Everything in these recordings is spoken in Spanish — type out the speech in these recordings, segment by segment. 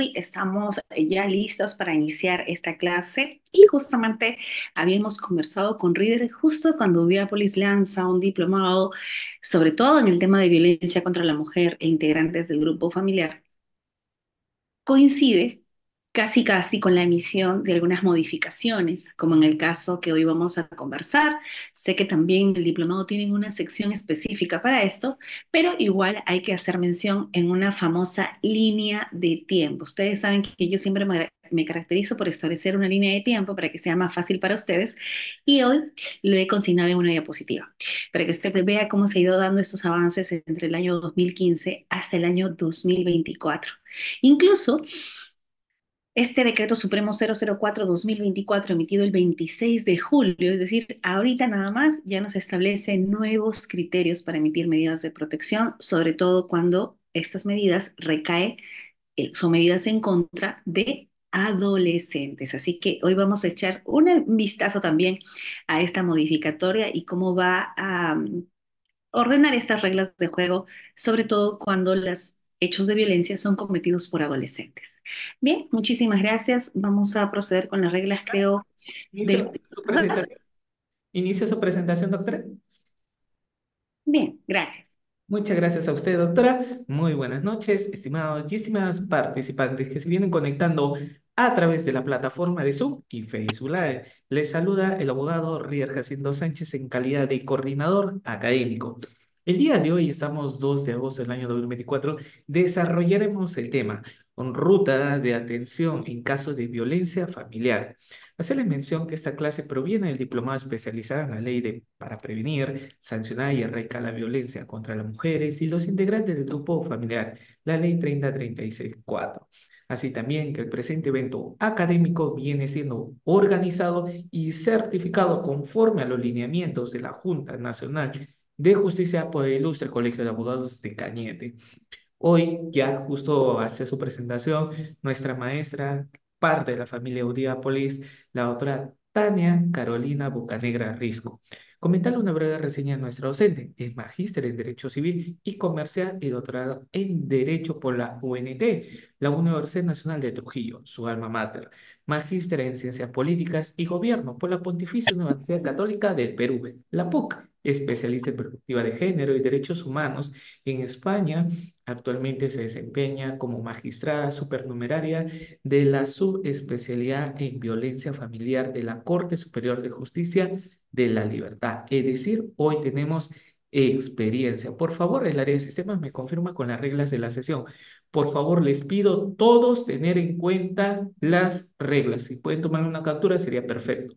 hoy estamos eh, ya listos para iniciar esta clase y justamente habíamos conversado con Reader justo cuando Diápolis lanza un diplomado, sobre todo en el tema de violencia contra la mujer e integrantes del grupo familiar. Coincide casi casi con la emisión de algunas modificaciones, como en el caso que hoy vamos a conversar. Sé que también el diplomado tiene una sección específica para esto, pero igual hay que hacer mención en una famosa línea de tiempo. Ustedes saben que yo siempre me, caracterizo por establecer una línea de tiempo para que sea más fácil para ustedes y hoy lo he consignado en una diapositiva para que usted vea cómo se ha ido dando estos avances entre el año 2015 hasta el año 2024. Incluso este decreto supremo 004-2024, emitido el 26 de julio, es decir, ahorita nada más, ya nos establece nuevos criterios para emitir medidas de protección, sobre todo cuando estas medidas recaen, eh, son medidas en contra de adolescentes. Así que hoy vamos a echar un vistazo también a esta modificatoria y cómo va a mm, ordenar estas reglas de juego, sobre todo cuando los hechos de violencia son cometidos por adolescentes. Bien, muchísimas gracias. Vamos a proceder con las reglas, creo. Inicio, su, presentación. doctora. Bien, gracias. Muchas gracias a usted, doctora. Muy buenas noches, estimados y estimadas participantes que se vienen conectando a través de la plataforma de Zoom y Facebook Live. Les saluda el abogado Rier Jacinto Sánchez en calidad de coordinador académico. El día de hoy, estamos 2 de agosto del año 2024, desarrollaremos el tema con ruta de atención en caso de violencia familiar. la mención que esta clase proviene del diplomado especializado en la ley de, para prevenir, sancionar y erradicar la violencia contra las mujeres y los integrantes del grupo familiar, la ley 30364. Así también que el presente evento académico viene siendo organizado y certificado conforme a los lineamientos de la Junta Nacional de Justicia por el Ilustre Colegio de Abogados de Cañete. Hoy, ya justo hace su presentación, nuestra maestra, parte de la familia Udiápolis, la doctora Tania Carolina Bocanegra Risco. Comentarle una breve reseña a nuestra docente. Es magíster en Derecho Civil y Comercial y doctorado en Derecho por la UNT, la Universidad Nacional de Trujillo, su alma mater. Magíster en Ciencias Políticas y Gobierno por la Pontificia Universidad Católica del Perú, la PUC. Especialista en perspectiva de género y derechos humanos en España Actualmente se desempeña como magistrada supernumeraria de la subespecialidad en violencia familiar de la Corte Superior de Justicia de la Libertad. Es decir, hoy tenemos experiencia. Por favor, el área de sistemas me confirma con las reglas de la sesión. Por favor, les pido todos tener en cuenta las reglas. Si pueden tomar una captura, sería perfecto.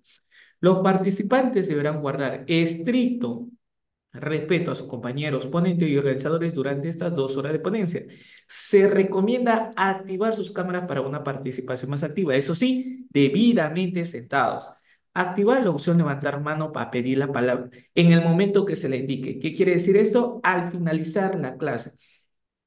Los participantes deberán guardar estricto respeto a sus compañeros, ponentes y organizadores durante estas dos horas de ponencia. Se recomienda activar sus cámaras para una participación más activa, eso sí, debidamente sentados. Activar la opción levantar mano para pedir la palabra en el momento que se le indique. ¿Qué quiere decir esto? Al finalizar la clase.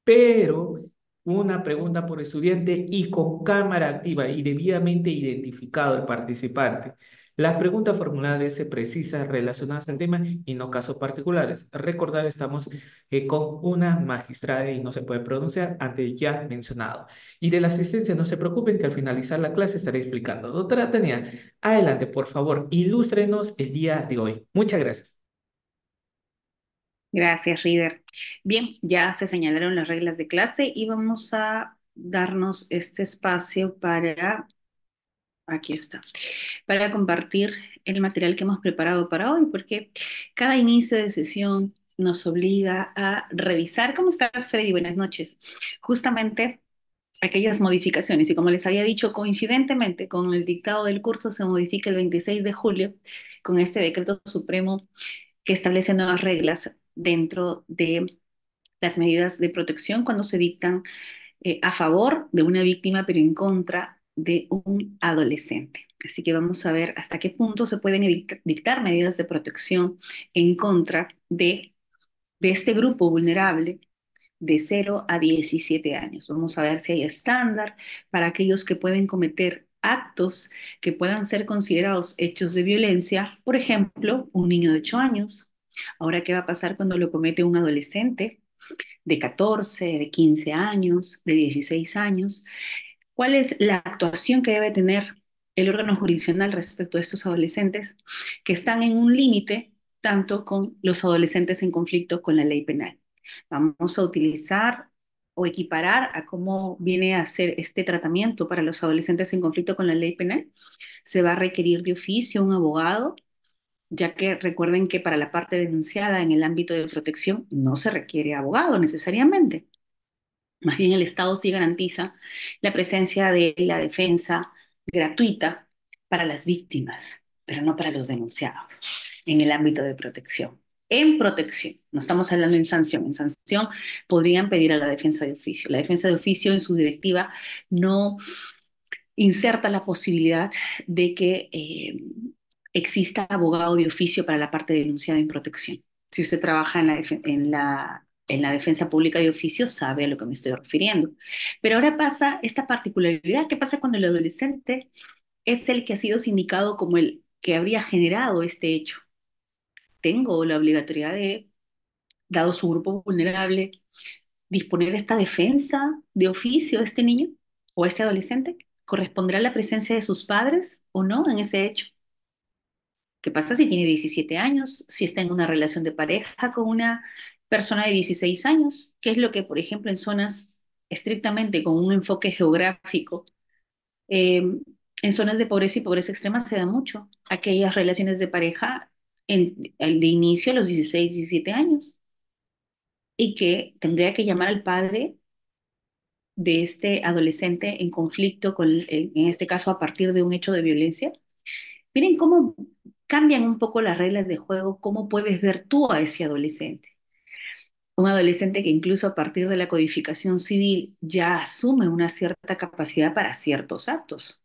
Pero una pregunta por estudiante y con cámara activa y debidamente identificado el participante. Las preguntas formuladas se precisan relacionadas al tema y no casos particulares. Recordar, estamos eh, con una magistrada y no se puede pronunciar ante ya mencionado. Y de la asistencia, no se preocupen que al finalizar la clase estaré explicando. Doctora Tania, adelante, por favor, ilústrenos el día de hoy. Muchas gracias. Gracias, River. Bien, ya se señalaron las reglas de clase y vamos a darnos este espacio para Aquí está. Para compartir el material que hemos preparado para hoy, porque cada inicio de sesión nos obliga a revisar. ¿Cómo estás, Freddy? Buenas noches. Justamente aquellas modificaciones. Y como les había dicho, coincidentemente con el dictado del curso se modifica el 26 de julio con este decreto supremo que establece nuevas reglas dentro de las medidas de protección cuando se dictan eh, a favor de una víctima, pero en contra de un adolescente. Así que vamos a ver hasta qué punto se pueden dictar medidas de protección en contra de, de este grupo vulnerable de 0 a 17 años. Vamos a ver si hay estándar para aquellos que pueden cometer actos que puedan ser considerados hechos de violencia, por ejemplo, un niño de 8 años. Ahora, ¿qué va a pasar cuando lo comete un adolescente de 14, de 15 años, de 16 años? cuál es la actuación que debe tener el órgano jurisdiccional respecto a estos adolescentes que están en un límite tanto con los adolescentes en conflicto con la ley penal. Vamos a utilizar o equiparar a cómo viene a ser este tratamiento para los adolescentes en conflicto con la ley penal. Se va a requerir de oficio un abogado, ya que recuerden que para la parte denunciada en el ámbito de protección no se requiere abogado necesariamente. Más bien el Estado sí garantiza la presencia de la defensa gratuita para las víctimas, pero no para los denunciados en el ámbito de protección. En protección, no estamos hablando en sanción. En sanción podrían pedir a la defensa de oficio. La defensa de oficio en su directiva no inserta la posibilidad de que eh, exista abogado de oficio para la parte denunciada en protección. Si usted trabaja en la, en la en la defensa pública de oficio sabe a lo que me estoy refiriendo. Pero ahora pasa esta particularidad, ¿qué pasa cuando el adolescente es el que ha sido sindicado como el que habría generado este hecho? Tengo la obligatoriedad de, dado su grupo vulnerable, disponer esta defensa de oficio este niño o este adolescente. ¿Corresponderá la presencia de sus padres o no en ese hecho? ¿Qué pasa si tiene 17 años? Si está en una relación de pareja con una persona de 16 años, que es lo que, por ejemplo, en zonas estrictamente con un enfoque geográfico, eh, en zonas de pobreza y pobreza extrema se da mucho. Aquellas relaciones de pareja en, el de inicio a los 16, 17 años, y que tendría que llamar al padre de este adolescente en conflicto, con, en este caso a partir de un hecho de violencia. Miren cómo cambian un poco las reglas de juego, cómo puedes ver tú a ese adolescente un adolescente que incluso a partir de la codificación civil ya asume una cierta capacidad para ciertos actos.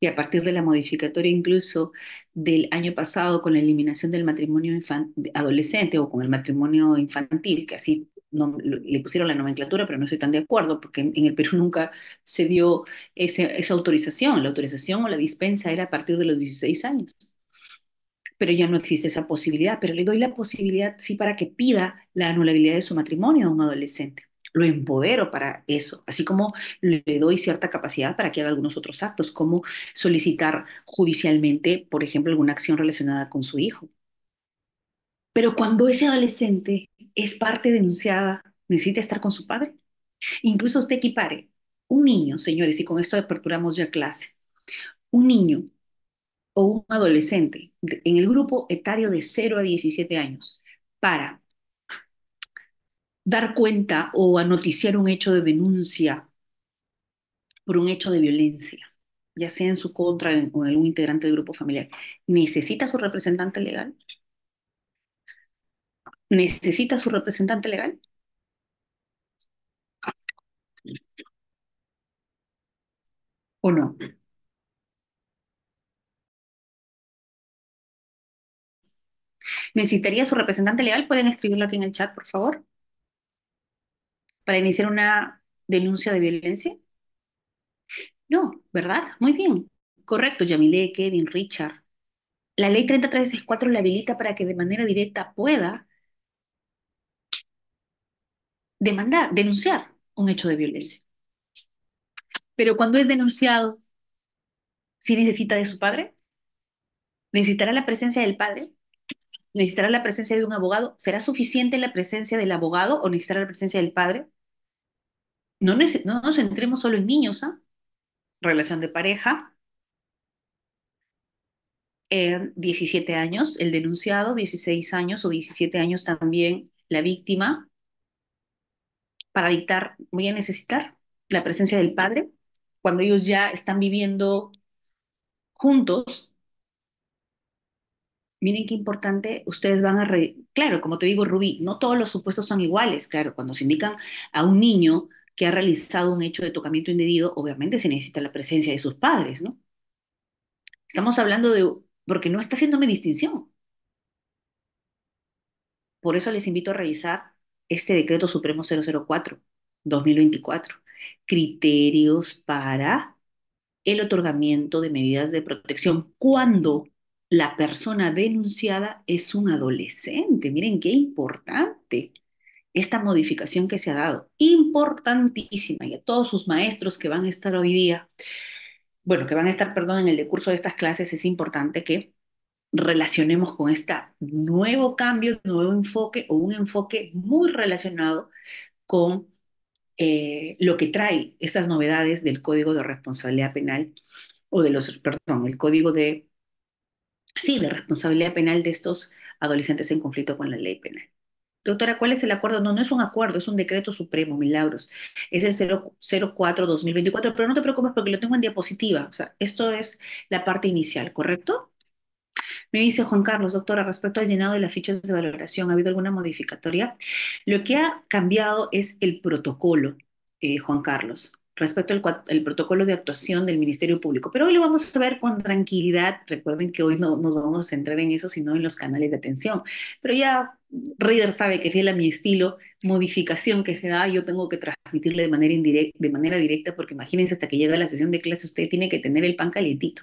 Y a partir de la modificatoria incluso del año pasado con la eliminación del matrimonio adolescente o con el matrimonio infantil, que así le pusieron la nomenclatura, pero no estoy tan de acuerdo porque en, el Perú nunca se dio esa autorización. La autorización o la dispensa era a partir de los 16 años pero ya no existe esa posibilidad, pero le doy la posibilidad sí para que pida la anulabilidad de su matrimonio a un adolescente. Lo empodero para eso, así como le doy cierta capacidad para que haga algunos otros actos, como solicitar judicialmente, por ejemplo, alguna acción relacionada con su hijo. Pero cuando ese adolescente es parte denunciada, necesita estar con su padre. Incluso usted equipare un niño, señores, y con esto aperturamos ya clase, un niño o un adolescente en el grupo etario de 0 a 17 años para dar cuenta o anoticiar un hecho de denuncia por un hecho de violencia, ya sea en su contra o en algún integrante del grupo familiar, ¿necesita su representante legal? ¿Necesita su representante legal? ¿O no? Necesitaría su representante legal. Pueden escribirlo aquí en el chat, por favor. Para iniciar una denuncia de violencia. No, ¿verdad? Muy bien. Correcto, Yamile, Kevin, Richard. La ley 3364 la habilita para que de manera directa pueda demandar, denunciar un hecho de violencia. Pero cuando es denunciado, si ¿sí necesita de su padre? ¿Necesitará la presencia del padre? ¿Necesitará la presencia de un abogado? ¿Será suficiente la presencia del abogado o necesitará la presencia del padre? No, nos centremos solo en niños, ¿ah? Relación de pareja. en er, 17 años el denunciado, 16 años o 17 años también la víctima. Para dictar, voy a necesitar la presencia del padre cuando ellos ya están viviendo juntos miren qué importante, ustedes van a... Claro, como te digo, Rubí, no todos los supuestos son iguales, claro, cuando se indican a un niño que ha realizado un hecho de tocamiento indebido, obviamente se necesita la presencia de sus padres, ¿no? Estamos hablando de... porque no está haciéndome distinción. Por eso les invito a revisar este decreto supremo 004, 2024, criterios para el otorgamiento de medidas de protección cuando la persona denunciada es un adolescente. Miren qué importante esta modificación que se ha dado, importantísima, y a todos sus maestros que van a estar hoy día, bueno, que van a estar, perdón, en el curso de estas clases, es importante que relacionemos con este nuevo cambio, nuevo enfoque o un enfoque muy relacionado con eh, lo que trae estas novedades del Código de Responsabilidad Penal o de los, perdón, el Código de sí, de responsabilidad penal de estos adolescentes en conflicto con la ley penal. Doctora, ¿cuál es el acuerdo? No, no es un acuerdo, es un decreto supremo, milagros. Es el 04-2024, pero no te preocupes porque lo tengo en diapositiva. O sea, esto es la parte inicial, ¿correcto? Me dice Juan Carlos, doctora, respecto al llenado de las fichas de valoración, ¿ha habido alguna modificatoria? Lo que ha cambiado es el protocolo, eh, Juan Carlos respecto al el protocolo de actuación del Ministerio Público. Pero hoy lo vamos a ver con tranquilidad. Recuerden que hoy no nos vamos a centrar en eso, sino en los canales de atención. Pero ya Reader sabe que fiel a mi estilo, modificación que se da, yo tengo que transmitirle de manera, indirecta, de manera directa, porque imagínense hasta que llega la sesión de clase, usted tiene que tener el pan calientito.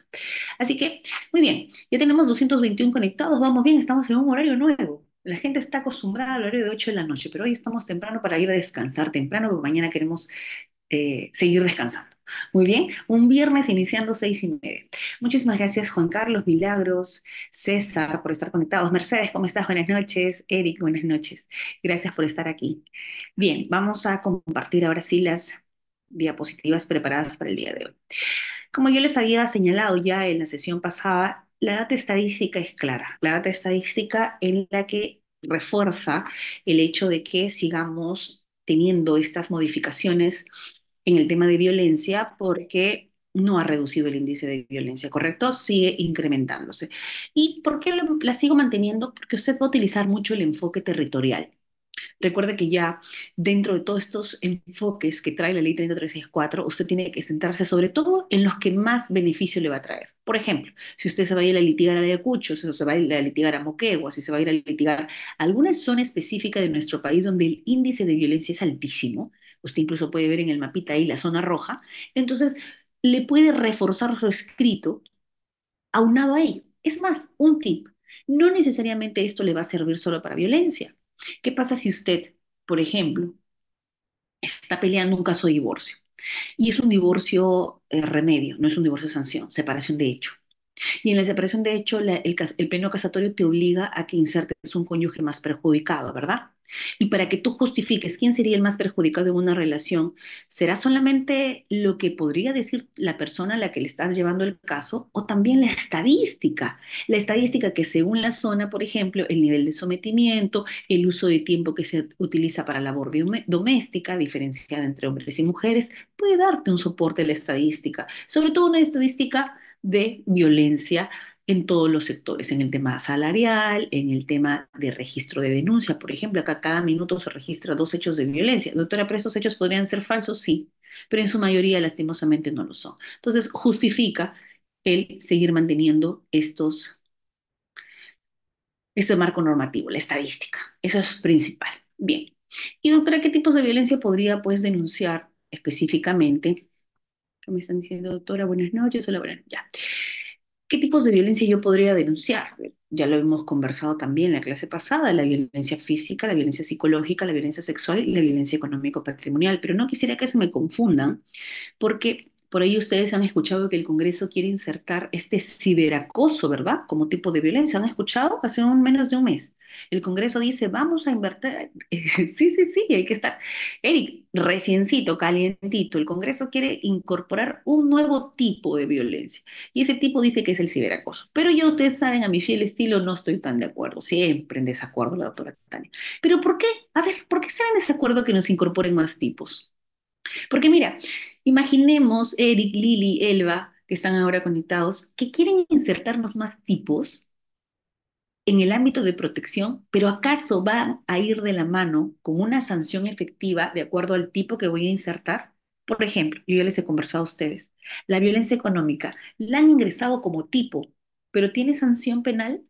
Así que, muy bien, ya tenemos 221 conectados, vamos bien, estamos en un horario nuevo. La gente está acostumbrada al horario de 8 de la noche, pero hoy estamos temprano para ir a descansar temprano, porque mañana queremos eh, seguir descansando. Muy bien, un viernes iniciando seis y media. Muchísimas gracias Juan Carlos, Milagros, César por estar conectados. Mercedes, ¿cómo estás? Buenas noches. Eric, buenas noches. Gracias por estar aquí. Bien, vamos a compartir ahora sí las diapositivas preparadas para el día de hoy. Como yo les había señalado ya en la sesión pasada, la data estadística es clara, la data estadística en la que refuerza el hecho de que sigamos teniendo estas modificaciones en el tema de violencia porque no ha reducido el índice de violencia, ¿correcto? Sigue incrementándose. ¿Y por qué la sigo manteniendo? Porque usted va a utilizar mucho el enfoque territorial. Recuerde que ya dentro de todos estos enfoques que trae la ley 3364, usted tiene que centrarse sobre todo en los que más beneficio le va a traer. Por ejemplo, si usted se va a ir a litigar a Ayacucho, si se va a ir a litigar a Moquegua, si se va a ir a litigar Algunas alguna zona específica de nuestro país donde el índice de violencia es altísimo, usted incluso puede ver en el mapita ahí la zona roja, entonces le puede reforzar su escrito aunado a ello. Es más, un tip, no necesariamente esto le va a servir solo para violencia. ¿Qué pasa si usted, por ejemplo, está peleando un caso de divorcio? Y es un divorcio eh, remedio, no es un divorcio sanción, separación de hecho. Y en la separación de hecho, el, el pleno casatorio te obliga a que insertes un cónyuge más perjudicado, ¿verdad? Y para que tú justifiques quién sería el más perjudicado en una relación, ¿será solamente lo que podría decir la persona a la que le estás llevando el caso o también la estadística? La estadística que según la zona, por ejemplo, el nivel de sometimiento, el uso de tiempo que se utiliza para labor doméstica, diferenciada entre hombres y mujeres, puede darte un soporte a la estadística, sobre todo una estadística de violencia en todos los sectores, en el tema salarial, en el tema de registro de denuncia. Por ejemplo, acá cada minuto se registra dos hechos de violencia. Doctora, pero estos hechos podrían ser falsos, sí, pero en su mayoría lastimosamente no lo son. Entonces, justifica el seguir manteniendo estos, este marco normativo, la estadística. Eso es principal. Bien. Y doctora, ¿qué tipos de violencia podría pues denunciar específicamente? ¿Qué me están diciendo, doctora? Buenas noches, hola, Ya. ¿Qué tipos de violencia yo podría denunciar? Ya lo hemos conversado también en la clase pasada, la violencia física, la violencia psicológica, la violencia sexual y la violencia económico-patrimonial, pero no quisiera que se me confundan porque por ahí ustedes han escuchado que el Congreso quiere insertar este ciberacoso, ¿verdad? Como tipo de violencia. ¿Han escuchado? Hace menos de un mes. El Congreso dice, vamos a invertir. sí, sí, sí, hay que estar. Eric, reciencito, calientito. El Congreso quiere incorporar un nuevo tipo de violencia. Y ese tipo dice que es el ciberacoso. Pero yo, ustedes saben, a mi fiel estilo, no estoy tan de acuerdo. Siempre en desacuerdo la doctora Tania. ¿Pero por qué? A ver, ¿por qué están en desacuerdo que nos incorporen más tipos? Porque mira, imaginemos Eric, Lili, Elba, que están ahora conectados, que quieren insertarnos más tipos en el ámbito de protección, pero ¿acaso van a ir de la mano con una sanción efectiva de acuerdo al tipo que voy a insertar? Por ejemplo, yo ya les he conversado a ustedes, la violencia económica, la han ingresado como tipo, pero ¿tiene sanción penal?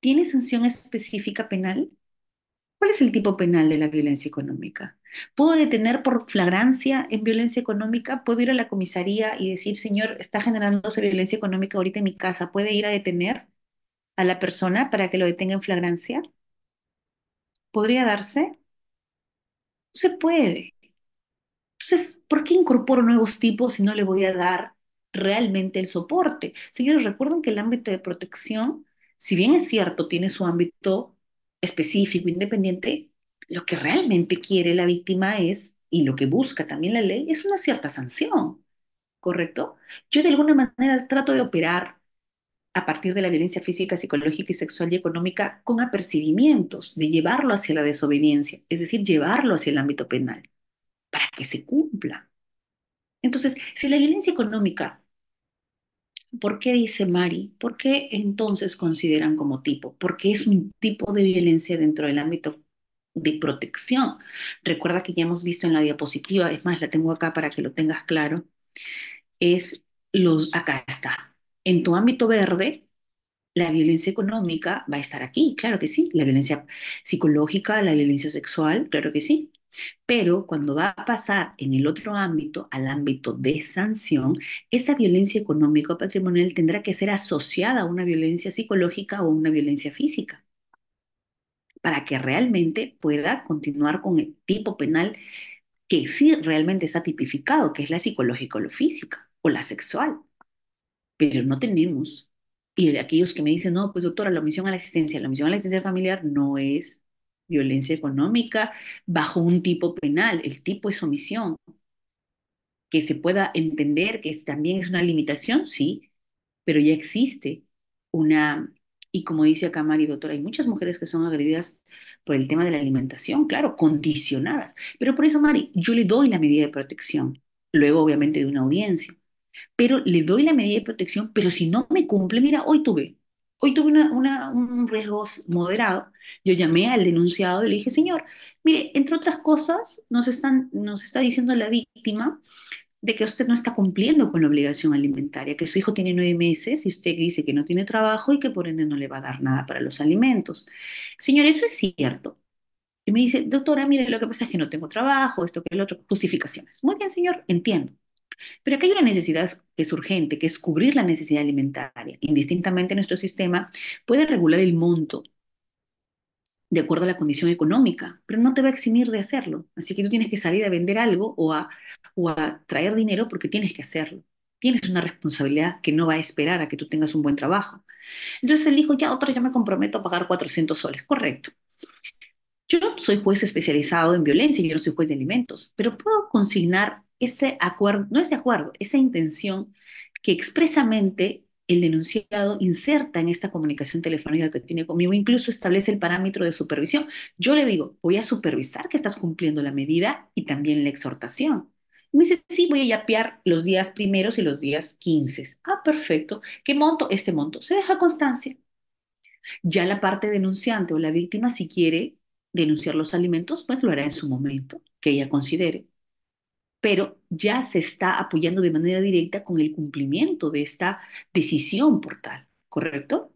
¿Tiene sanción específica penal? ¿Cuál es el tipo penal de la violencia económica? ¿Puedo detener por flagrancia en violencia económica? ¿Puedo ir a la comisaría y decir, señor, está generándose violencia económica ahorita en mi casa? ¿Puede ir a detener a la persona para que lo detenga en flagrancia? ¿Podría darse? se puede. Entonces, ¿por qué incorporo nuevos tipos si no le voy a dar realmente el soporte? Señores, recuerden que el ámbito de protección, si bien es cierto, tiene su ámbito específico, independiente, lo que realmente quiere la víctima es, y lo que busca también la ley, es una cierta sanción, ¿correcto? Yo de alguna manera trato de operar a partir de la violencia física, psicológica y sexual y económica con apercibimientos, de llevarlo hacia la desobediencia, es decir, llevarlo hacia el ámbito penal, para que se cumpla. Entonces, si la violencia económica ¿Por qué dice Mari? ¿Por qué entonces consideran como tipo? Porque es un tipo de violencia dentro del ámbito de protección. Recuerda que ya hemos visto en la diapositiva, es más, la tengo acá para que lo tengas claro, es los, acá está. En tu ámbito verde, la violencia económica va a estar aquí, claro que sí. La violencia psicológica, la violencia sexual, claro que sí. Pero cuando va a pasar en el otro ámbito, al ámbito de sanción, esa violencia económica o patrimonial tendrá que ser asociada a una violencia psicológica o una violencia física para que realmente pueda continuar con el tipo penal que sí realmente está tipificado, que es la psicológica o la física o la sexual. Pero no tenemos. Y aquellos que me dicen, no, pues doctora, la omisión a la existencia, la omisión a la existencia familiar no es violencia económica bajo un tipo penal. El tipo es omisión. Que se pueda entender que también es una limitación, sí, pero ya existe una... Y como dice acá Mari, doctora, hay muchas mujeres que son agredidas por el tema de la alimentación, claro, condicionadas. Pero por eso, Mari, yo le doy la medida de protección, luego obviamente de una audiencia, pero le doy la medida de protección, pero si no me cumple, mira, hoy tuve Hoy tuve un riesgo moderado. Yo llamé al denunciado y le dije, señor, mire, entre otras cosas, nos, nos está diciendo la víctima de que usted no está cumpliendo con la obligación alimentaria, que su hijo tiene nueve meses y usted dice que no tiene trabajo y que por ende no le va a dar nada para los alimentos. Señor, eso es cierto. Y me dice, doctora, mire, lo que pasa es que no tengo trabajo, esto que el otro, justificaciones. Muy bien, señor, entiendo. Pero aquí hay una necesidad que es urgente, que es cubrir la necesidad alimentaria. Indistintamente nuestro sistema puede regular el monto de acuerdo a la condición económica, pero no te va a eximir de hacerlo. Así que tú tienes que salir a vender algo o a, traer dinero porque tienes que hacerlo. Tienes una responsabilidad que no va a esperar a que tú tengas un buen trabajo. Entonces el hijo, ya otro, ya me comprometo a pagar 400 soles. Correcto. Yo soy juez especializado en violencia, yo no soy juez de alimentos, pero puedo consignar ese acuerdo, no ese acuerdo, esa intención que expresamente el denunciado inserta en esta comunicación telefónica que tiene conmigo, incluso establece el parámetro de supervisión. Yo le digo, voy a supervisar que estás cumpliendo la medida y también la exhortación. Y me dice, sí, voy a yapear los días primeros y los días 15. Ah, perfecto. ¿Qué monto? Este monto. Se deja constancia. Ya la parte denunciante o la víctima, si quiere denunciar los alimentos, pues lo hará en su momento, que ella considere pero ya se está apoyando de manera directa con el cumplimiento de esta decisión por tal, ¿correcto?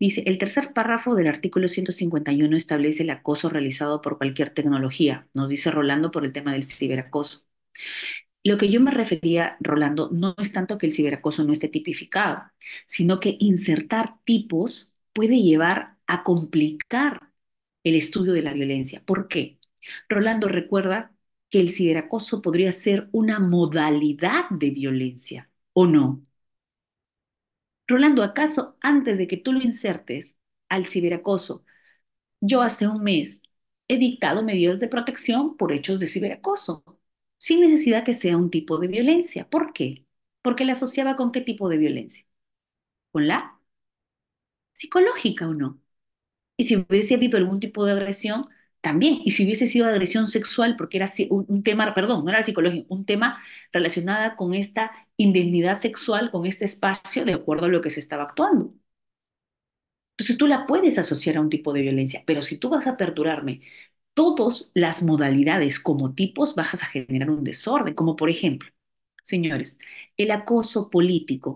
Dice, el tercer párrafo del artículo 151 establece el acoso realizado por cualquier tecnología, nos dice Rolando por el tema del ciberacoso. Lo que yo me refería, Rolando, no es tanto que el ciberacoso no esté tipificado, sino que insertar tipos puede llevar a complicar el estudio de la violencia. ¿Por qué? Rolando recuerda que el ciberacoso podría ser una modalidad de violencia, ¿o no? Rolando, ¿acaso antes de que tú lo insertes al ciberacoso, yo hace un mes he dictado medidas de protección por hechos de ciberacoso, sin necesidad que sea un tipo de violencia? ¿Por qué? Porque la asociaba con qué tipo de violencia? ¿Con la psicológica o no? Y si hubiese habido algún tipo de agresión, también, y si hubiese sido agresión sexual, porque era un, tema, perdón, no era psicológico, un tema relacionada con esta indemnidad sexual, con este espacio, de acuerdo a lo que se estaba actuando. Entonces tú la puedes asociar a un tipo de violencia, pero si tú vas a perturbarme todas las modalidades como tipos, vas a generar un desorden, como por ejemplo, señores, el acoso político.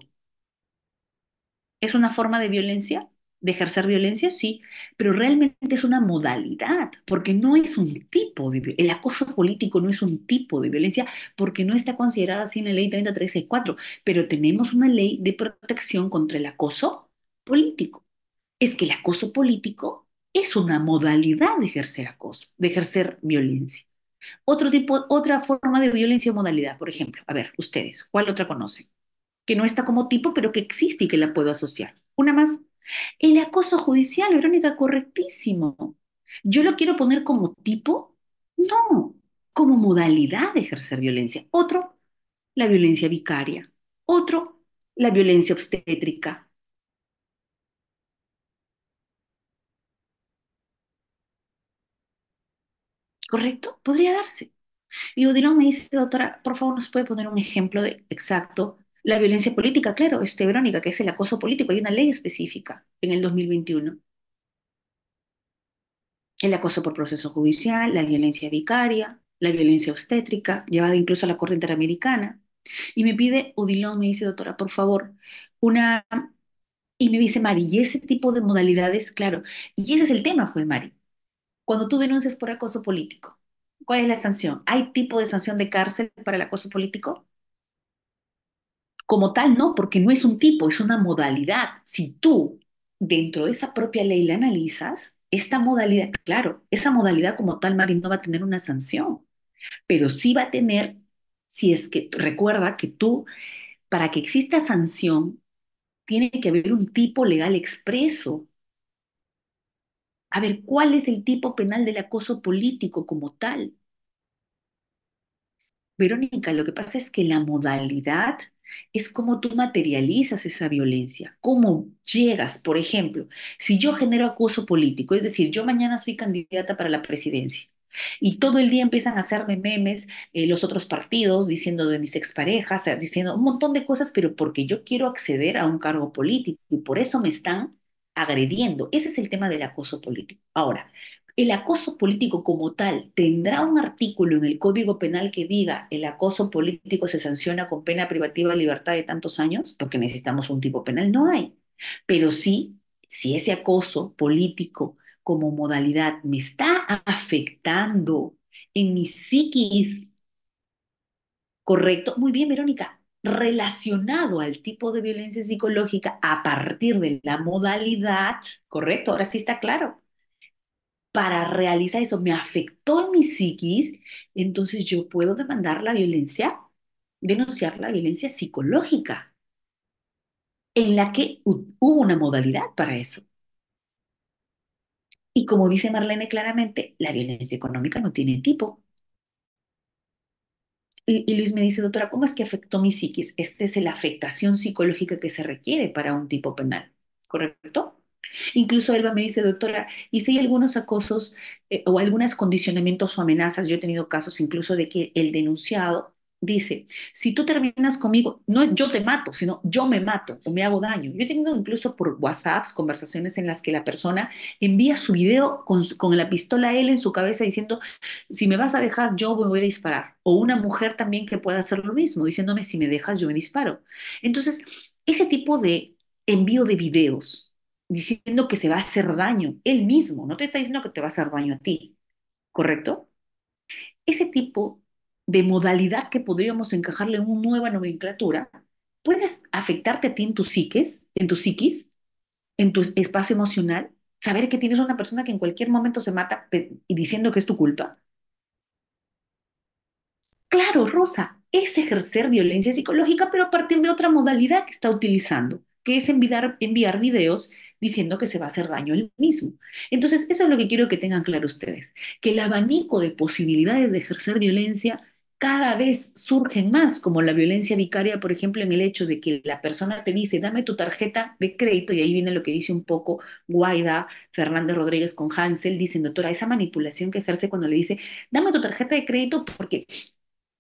¿Es una forma de violencia? de ejercer violencia, sí, pero realmente es una modalidad, porque no es un tipo de el acoso político no es un tipo de violencia, porque no está considerada así en la ley 3364 pero tenemos una ley de protección contra el acoso político. Es que el acoso político es una modalidad de ejercer acoso, de ejercer violencia. Otro tipo, otra forma de violencia o modalidad, por ejemplo, a ver, ustedes, ¿cuál otra conocen? Que no está como tipo, pero que existe y que la puedo asociar. Una más. El acoso judicial, Verónica, correctísimo. ¿Yo lo quiero poner como tipo? No, como modalidad de ejercer violencia. Otro, la violencia vicaria. Otro, la violencia obstétrica. ¿Correcto? Podría darse. Y Odilon me dice, doctora, por favor, ¿nos puede poner un ejemplo exacto la violencia política, claro, este, Verónica, que es el acoso político, hay una ley específica en el 2021. El acoso por proceso judicial, la violencia vicaria, la violencia obstétrica, llevada incluso a la Corte Interamericana. Y me pide, Udilón me dice, doctora, por favor, una... Y me dice, Mari, y ese tipo de modalidades, claro. Y ese es el tema, fue Mari. Cuando tú denuncias por acoso político, ¿cuál es la sanción? ¿Hay tipo de sanción de cárcel para el acoso político? Como tal, no, porque no es un tipo, es una modalidad. Si tú dentro de esa propia ley la analizas, esta modalidad, claro, esa modalidad como tal, Mari, no va a tener una sanción, pero sí va a tener, si es que recuerda que tú, para que exista sanción, tiene que haber un tipo legal expreso. A ver, ¿cuál es el tipo penal del acoso político como tal? Verónica, lo que pasa es que la modalidad es como tú materializas esa violencia, cómo llegas, por ejemplo, si yo genero acoso político, es decir, yo mañana soy candidata para la presidencia. Y todo el día empiezan a hacerme memes eh, los otros partidos, diciendo de mis exparejas, diciendo un montón de cosas, pero porque yo quiero acceder a un cargo político y por eso me están agrediendo. Ese es el tema del acoso político. Ahora, el acoso político como tal tendrá un artículo en el Código Penal que diga el acoso político se sanciona con pena privativa de libertad de tantos años, porque necesitamos un tipo penal, no hay. Pero sí, si ese acoso político como modalidad me está afectando en mi psiquis, correcto, muy bien, Verónica, relacionado al tipo de violencia psicológica a partir de la modalidad, correcto, ahora sí está claro para realizar eso, me afectó en mi psiquis, entonces yo puedo demandar la violencia, denunciar la violencia psicológica, en la que hubo una modalidad para eso. Y como dice Marlene claramente, la violencia económica no tiene tipo. Y, Luis me dice, doctora, ¿cómo es que afectó mi psiquis? Esta es la afectación psicológica que se requiere para un tipo penal, ¿correcto? Incluso Elba me dice, doctora, y si hay algunos acosos eh, o algunos condicionamientos o amenazas, yo he tenido casos incluso de que el denunciado dice, si tú terminas conmigo, no yo te mato, sino yo me mato o me hago daño. Yo he tenido incluso por WhatsApp conversaciones en las que la persona envía su video con, la pistola él en su cabeza diciendo, si me vas a dejar, yo me voy a disparar. O una mujer también que pueda hacer lo mismo, diciéndome, si me dejas, yo me disparo. Entonces, ese tipo de envío de videos diciendo que se va a hacer daño, él mismo, no te está diciendo que te va a hacer daño a ti, ¿correcto? Ese tipo de modalidad que podríamos encajarle en una nueva nomenclatura ¿Puedes afectarte a ti en tu psiques, en tu psiquis, en tu espacio emocional, saber que tienes una persona que en cualquier momento se mata y diciendo que es tu culpa. Claro, Rosa, es ejercer violencia psicológica, pero a partir de otra modalidad que está utilizando, que es enviar, enviar videos diciendo que se va a hacer daño él mismo. Entonces, eso es lo que quiero que tengan claro ustedes, que el abanico de posibilidades de ejercer violencia cada vez surgen más, como la violencia vicaria, por ejemplo, en el hecho de que la persona te dice, dame tu tarjeta de crédito, y ahí viene lo que dice un poco Guaida, Fernández Rodríguez con Hansel, dicen, doctora, esa manipulación que ejerce cuando le dice, dame tu tarjeta de crédito porque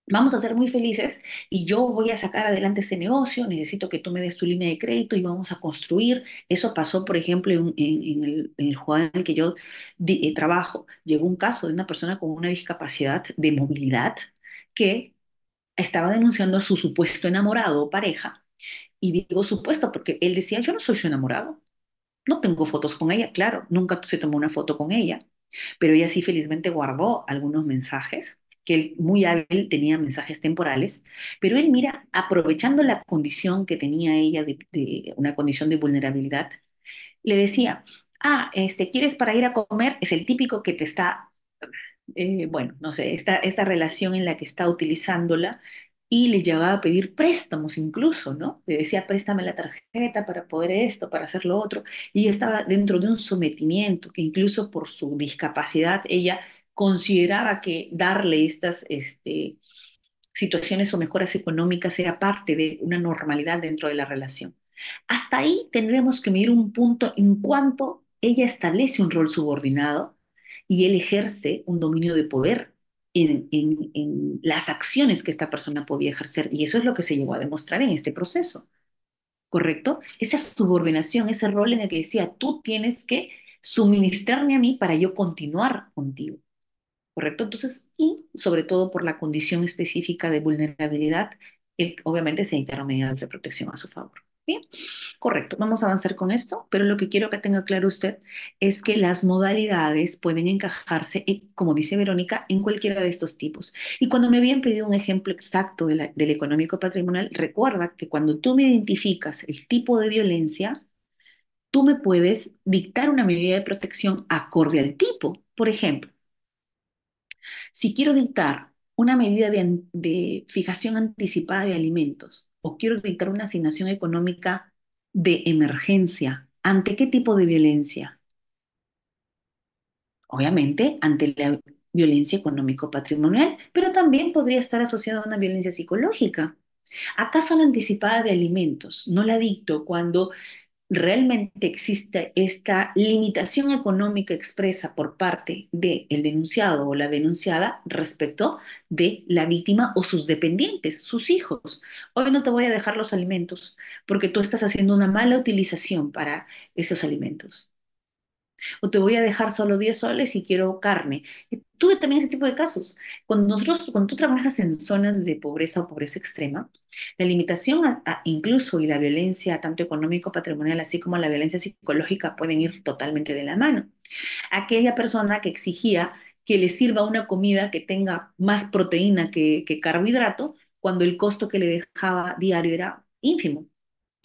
vamos a ser muy felices y yo voy a sacar adelante ese negocio, necesito que tú me des tu línea de crédito y vamos a construir. Eso pasó, por ejemplo, en, el, juego en el que yo eh, trabajo. Llegó un caso de una persona con una discapacidad de movilidad que estaba denunciando a su supuesto enamorado o pareja. Y digo supuesto porque él decía, yo no soy su enamorado. No tengo fotos con ella, claro, nunca se tomó una foto con ella, pero ella sí felizmente guardó algunos mensajes que él, muy hábil, tenía mensajes temporales, pero él mira, aprovechando la condición que tenía ella de, una condición de vulnerabilidad, le decía, ah, este, ¿quieres para ir a comer? Es el típico que te está, eh, bueno, no sé, esta, esta relación en la que está utilizándola y le llevaba a pedir préstamos incluso, ¿no? Le decía, préstame la tarjeta para poder esto, para hacer lo otro. Y estaba dentro de un sometimiento que incluso por su discapacidad ella consideraba que darle estas este, situaciones o mejoras económicas era parte de una normalidad dentro de la relación. Hasta ahí tendremos que medir un punto en cuanto ella establece un rol subordinado y él ejerce un dominio de poder en, en las acciones que esta persona podía ejercer. Y eso es lo que se llegó a demostrar en este proceso. ¿Correcto? Esa subordinación, ese rol en el que decía, tú tienes que suministrarme a mí para yo continuar contigo. ¿correcto? Entonces, y sobre todo por la condición específica de vulnerabilidad, obviamente se necesitaron medidas de protección a su favor. Bien, correcto, vamos a avanzar con esto, pero lo que quiero que tenga claro usted es que las modalidades pueden encajarse, eh, como dice Verónica, en cualquiera de estos tipos. Y cuando me habían pedido un ejemplo exacto del económico patrimonial, recuerda que cuando tú me identificas el tipo de violencia, tú me puedes dictar una medida de protección acorde al tipo. Por ejemplo, si quiero dictar una medida de, fijación anticipada de alimentos o quiero dictar una asignación económica de emergencia, ¿ante qué tipo de violencia? Obviamente, ante la violencia económico-patrimonial, pero también podría estar asociada a una violencia psicológica. ¿Acaso la anticipada de alimentos no la dicto cuando realmente existe esta limitación económica expresa por parte del el denunciado o la denunciada respecto de la víctima o sus dependientes, sus hijos. Hoy no te voy a dejar los alimentos porque tú estás haciendo una mala utilización para esos alimentos. O te voy a dejar solo 10 soles y quiero carne tuve también ese tipo de casos. Cuando, nosotros, cuando tú trabajas en zonas de pobreza o pobreza extrema, la limitación incluso y la violencia, tanto económico, patrimonial, así como la violencia psicológica, pueden ir totalmente de la mano. Aquella persona que exigía que le sirva una comida que tenga más proteína que carbohidrato, cuando el costo que le dejaba diario era ínfimo.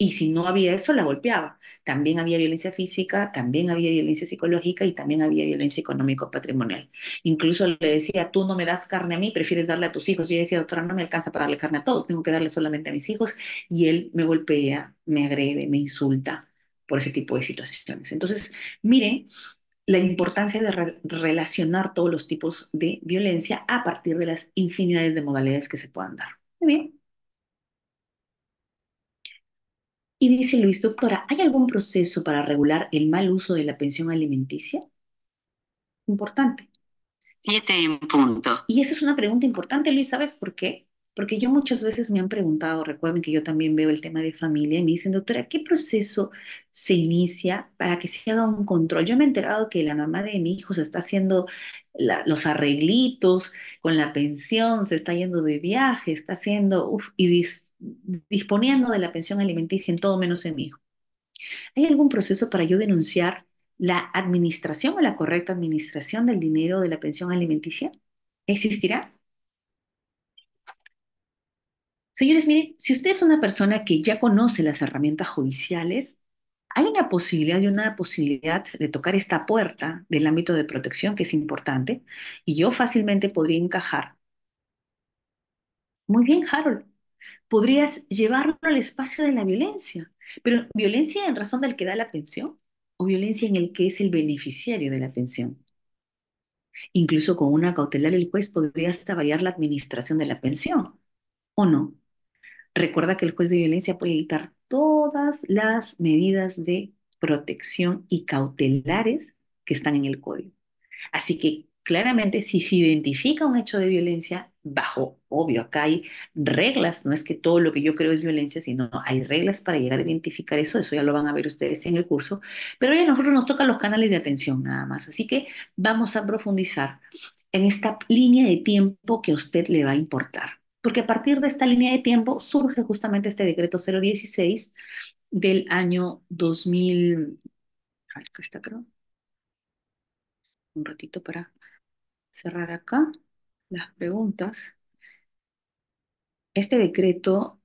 Y si no había eso, la golpeaba. También había violencia física, también había violencia psicológica y también había violencia económico-patrimonial. Incluso le decía, tú no me das carne a mí, prefieres darle a tus hijos. Y decía, doctora, no me alcanza para darle carne a todos, tengo que darle solamente a mis hijos. Y él me golpea, me agrede, me insulta por ese tipo de situaciones. Entonces, miren la importancia de relacionar todos los tipos de violencia a partir de las infinidades de modalidades que se puedan dar. Muy bien. Y dice Luis, doctora, ¿hay algún proceso para regular el mal uso de la pensión alimenticia? Importante. punto. Y eso es una pregunta importante, Luis, ¿sabes por qué? Porque yo muchas veces me han preguntado, recuerden que yo también veo el tema de familia, y me dicen, doctora, ¿qué proceso se inicia para que se haga un control? Yo me he enterado que la mamá de mi hijo se está haciendo los arreglitos con la pensión, se está yendo de viaje, está haciendo, y disponiendo de la pensión alimenticia en todo menos en mi hijo. ¿Hay algún proceso para yo denunciar la administración o la correcta administración del dinero de la pensión alimenticia? ¿Existirá? Señores, miren, si usted es una persona que ya conoce las herramientas judiciales, hay una posibilidad y una posibilidad de tocar esta puerta del ámbito de protección que es importante y yo fácilmente podría encajar. Muy bien, Harold. Podrías llevarlo al espacio de la violencia, pero violencia en razón del que da la pensión o violencia en el que es el beneficiario de la pensión. Incluso con una cautelar el juez podría hasta variar la administración de la pensión, ¿o no? Recuerda que el juez de violencia puede editar todas las medidas de protección y cautelares que están en el código. Así que claramente si se identifica un hecho de violencia, bajo, obvio, acá hay reglas, no es que todo lo que yo creo es violencia, sino hay reglas para llegar a identificar eso, eso ya lo van a ver ustedes en el curso, pero hoy a nosotros nos tocan los canales de atención nada más, así que vamos a profundizar en esta línea de tiempo que a usted le va a importar porque a partir de esta línea de tiempo surge justamente este decreto 016 del año 2000. Ay, está, creo. Un ratito para cerrar acá las preguntas. Este decreto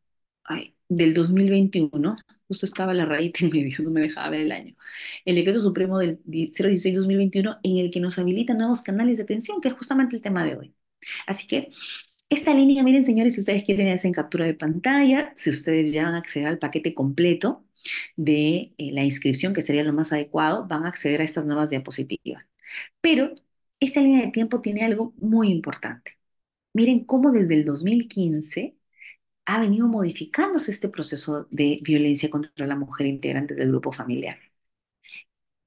del 2021, justo estaba la raíz en medio, no me dejaba ver el año. El decreto supremo del 016-2021, en el que nos habilita nuevos canales de atención, que es justamente el tema de hoy. Así que esta línea, miren señores, si ustedes quieren hacer captura de pantalla, si ustedes ya van a acceder al paquete completo de eh, la inscripción, que sería lo más adecuado, van a acceder a estas nuevas diapositivas. Pero esta línea de tiempo tiene algo muy importante. Miren cómo desde el 2015 ha venido modificándose este proceso de violencia contra la mujer integrante del grupo familiar.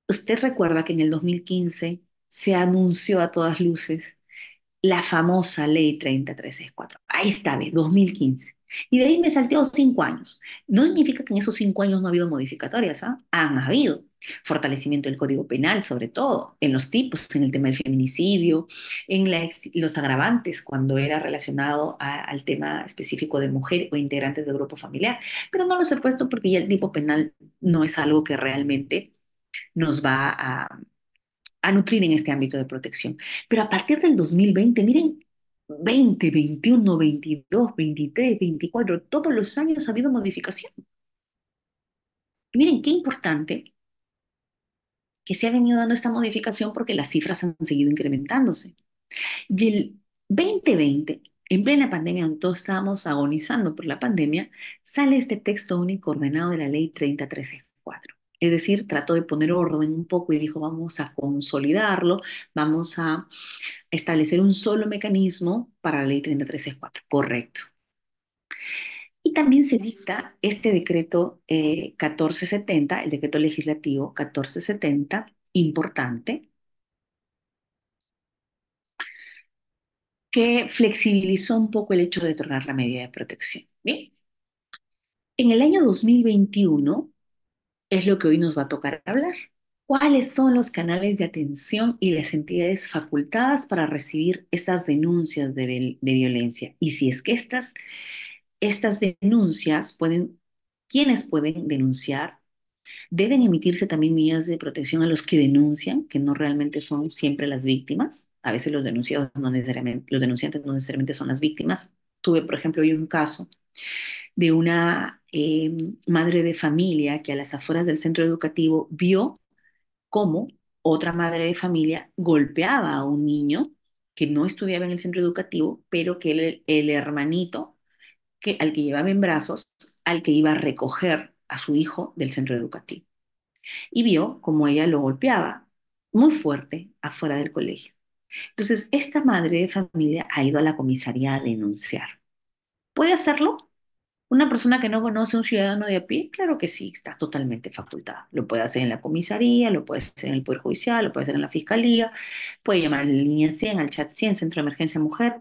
Usted recuerda que en el 2015 se anunció a todas luces la famosa ley 3364. Ahí está, de 2015. Y de ahí me salteó cinco años. No significa que en esos cinco años no ha habido modificatorias, ¿ah? han habido. Fortalecimiento del Código Penal, sobre todo, en los tipos, en el tema del feminicidio, en los agravantes cuando era relacionado al tema específico de mujer o integrantes de grupo familiar. Pero no los he puesto porque ya el tipo penal no es algo que realmente nos va a, a nutrir en este ámbito de protección. Pero a partir del 2020, miren, 20, 21, 22, 23, 24, todos los años ha habido modificación. miren qué importante que se ha venido dando esta modificación porque las cifras han seguido incrementándose. Y el 2020, en plena pandemia, todos estábamos agonizando por la pandemia, sale este texto único ordenado de la ley 33F4. Es decir, trató de poner orden un poco y dijo, vamos a consolidarlo, vamos a establecer un solo mecanismo para la ley 33.4. Correcto. Y también se dicta este decreto 1470, eh, el decreto legislativo 1470, importante, que flexibilizó un poco el hecho de otorgar la medida de protección. ¿Bien? En el año 2021, es lo que hoy nos va a tocar hablar. ¿Cuáles son los canales de atención y las entidades facultadas para recibir estas denuncias de, violencia? Y si es que estas, estas denuncias pueden, ¿quiénes pueden denunciar? Deben emitirse también medidas de protección a los que denuncian, que no realmente son siempre las víctimas. A veces los, denunciados no necesariamente, los denunciantes no necesariamente son las víctimas. Tuve, por ejemplo, hoy un caso de una Em, madre de familia que a las afueras del centro educativo vio cómo otra madre de familia golpeaba a un niño que no estudiaba en el centro educativo, pero que el, hermanito que, al que llevaba en brazos, al que iba a recoger a su hijo del centro educativo. Y vio cómo ella lo golpeaba muy fuerte afuera del colegio. Entonces, esta madre de familia ha ido a la comisaría a denunciar. ¿Puede hacerlo? Una persona que no conoce a un ciudadano de a pie, claro que sí, está totalmente facultada. Lo puede hacer en la comisaría, lo puede hacer en el Poder Judicial, lo puede hacer en la Fiscalía, puede llamar a línea 100, al chat 100, Centro de Emergencia Mujer,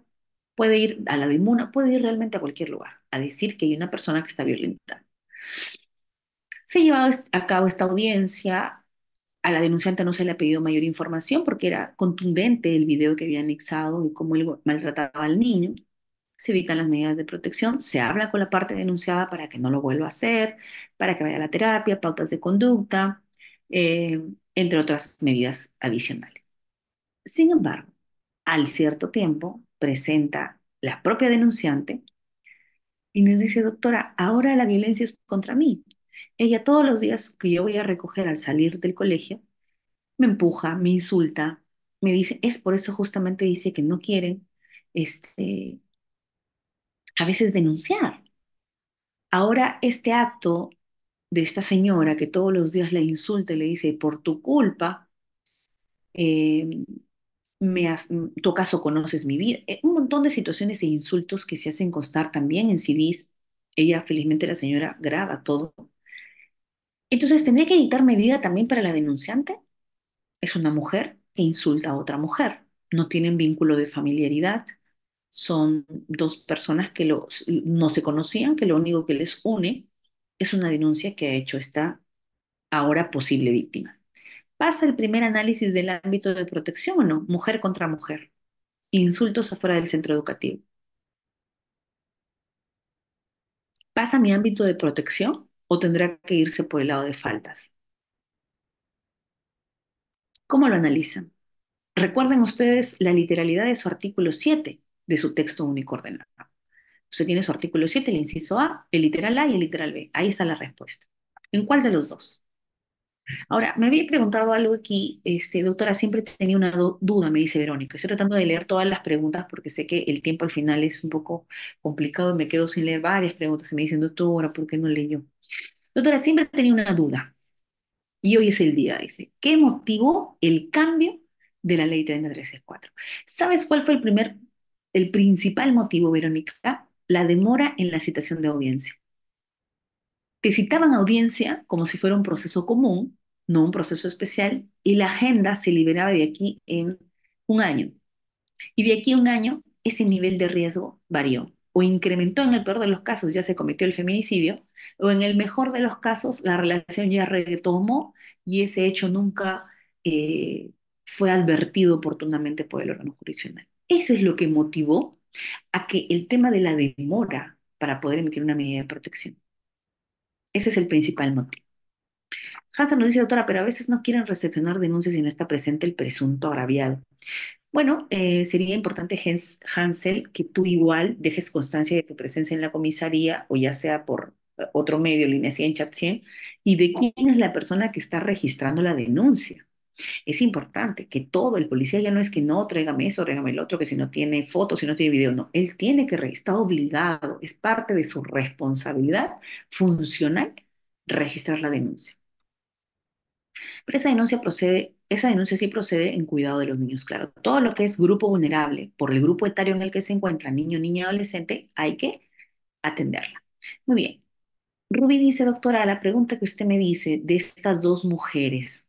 puede ir a la Dimuna, puede ir realmente a cualquier lugar a decir que hay una persona que está violenta. Se ha llevado a cabo esta audiencia, a la denunciante no se le ha pedido mayor información porque era contundente el video que había anexado y cómo él maltrataba al niño se evitan las medidas de protección, se habla con la parte denunciada para que no lo vuelva a hacer, para que vaya a la terapia, pautas de conducta, eh, entre otras medidas adicionales. Sin embargo, al cierto tiempo presenta la propia denunciante y nos dice, doctora, ahora la violencia es contra mí. Ella todos los días que yo voy a recoger al salir del colegio, me empuja, me insulta, me dice, es por eso justamente dice que no quieren este, a veces denunciar. Ahora este acto de esta señora que todos los días le insulta y le dice, por tu culpa, em, me caso conoces mi vida. Eh, un montón de situaciones e insultos que se hacen constar también en CDs. Ella, felizmente, la señora graba todo. Entonces, ¿tendría que mi vida también para la denunciante? Es una mujer que insulta a otra mujer. No tienen vínculo de familiaridad, son dos personas que no se conocían, que lo único que les une es una denuncia que ha hecho esta ahora posible víctima. Pasa el primer análisis del ámbito de protección o no, mujer contra mujer, insultos afuera del centro educativo. ¿Pasa mi ámbito de protección o tendrá que irse por el lado de faltas? ¿Cómo lo analizan? Recuerden ustedes la literalidad de su artículo 7, de su texto único ordenado. Usted tiene su artículo 7, el inciso A, el literal A y el literal B. Ahí está la respuesta. ¿En cuál de los dos? Ahora, me había preguntado algo aquí, este, doctora, siempre tenía una duda, me dice Verónica. Estoy tratando de leer todas las preguntas porque sé que el tiempo al final es un poco complicado y me quedo sin leer varias preguntas. Y me dicen, doctora, ¿por qué no yo? Doctora, siempre tenía una duda. Y hoy es el día, dice. ¿Qué motivó el cambio de la ley 3364? ¿Sabes cuál fue el primer el principal motivo, Verónica, la demora en la citación de audiencia. Que citaban audiencia como si fuera un proceso común, no un proceso especial, y la agenda se liberaba de aquí en un año. Y de aquí a un año, ese nivel de riesgo varió o incrementó en el peor de los casos, ya se cometió el feminicidio, o en el mejor de los casos, la relación ya retomó y ese hecho nunca eh, fue advertido oportunamente por el órgano jurisdiccional. Eso es lo que motivó a que el tema de la demora para poder emitir una medida de protección. Ese es el principal motivo. Hansel nos dice, doctora, pero a veces no quieren recepcionar denuncias si no está presente el presunto agraviado. Bueno, eh, sería importante, Hansel, que tú igual dejes constancia de tu presencia en la comisaría o ya sea por otro medio, línea 100, chat 100, y de quién es la persona que está registrando la denuncia. Es importante que todo, el policía ya no es que no, tráigame eso, tráigame el otro, que si no tiene fotos, si no tiene video, no. Él tiene que, está obligado, es parte de su responsabilidad funcional registrar la denuncia. Pero esa denuncia procede, esa denuncia sí procede en cuidado de los niños, claro. Todo lo que es grupo vulnerable, por el grupo etario en el que se encuentra niño, niña, adolescente, hay que atenderla. Muy bien. Ruby dice, doctora, la pregunta que usted me dice de estas dos mujeres,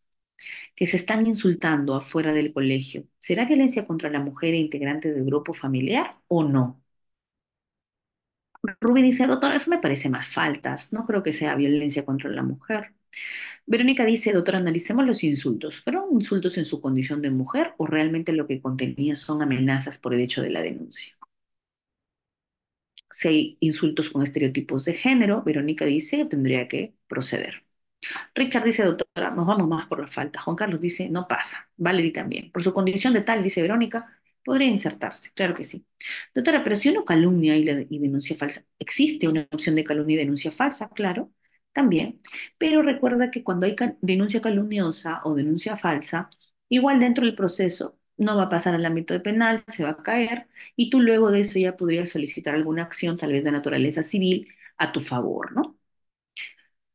que se están insultando afuera del colegio, ¿será violencia contra la mujer e integrante del grupo familiar o no? Rubí dice, doctor, eso me parece más faltas, no creo que sea violencia contra la mujer. Verónica dice, doctor, analicemos los insultos. ¿Fueron insultos en su condición de mujer o realmente lo que contenía son amenazas por el hecho de la denuncia? Si hay insultos con estereotipos de género, Verónica dice, tendría que proceder. Richard dice, doctora, nos vamos más por la falta. Juan Carlos dice, no pasa. Valerie también. Por su condición de tal, dice Verónica, podría insertarse. Claro que sí. Doctora, pero si calumnia y, denuncia falsa, ¿existe una opción de calumnia y denuncia falsa? Claro, también. Pero recuerda que cuando hay denuncia calumniosa o denuncia falsa, igual dentro del proceso no va a pasar al ámbito de penal, se va a caer y tú luego de eso ya podrías solicitar alguna acción, tal vez de naturaleza civil, a tu favor, ¿no?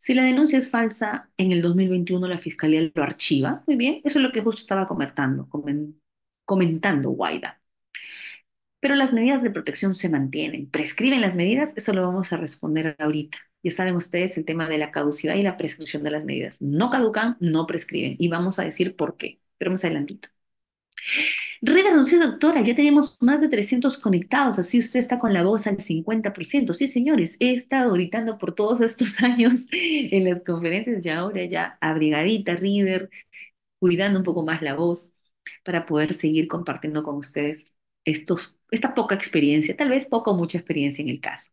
Si la denuncia es falsa, en el 2021 la fiscalía lo archiva. Muy bien, eso es lo que justo estaba comentando, comentando Guaida. Pero las medidas de protección se mantienen. ¿Prescriben las medidas? Eso lo vamos a responder ahorita. Ya saben ustedes el tema de la caducidad y la prescripción de las medidas. No caducan, no prescriben. Y vamos a decir por qué. Pero más adelantito. Red anunció, doctora, ya tenemos más de 300 conectados, así usted está con la voz al 50%. Sí, señores, he estado gritando por todos estos años en las conferencias y ahora ya abrigadita, reader, cuidando un poco más la voz para poder seguir compartiendo con ustedes estos, esta poca experiencia, tal vez poco, o mucha experiencia en el caso.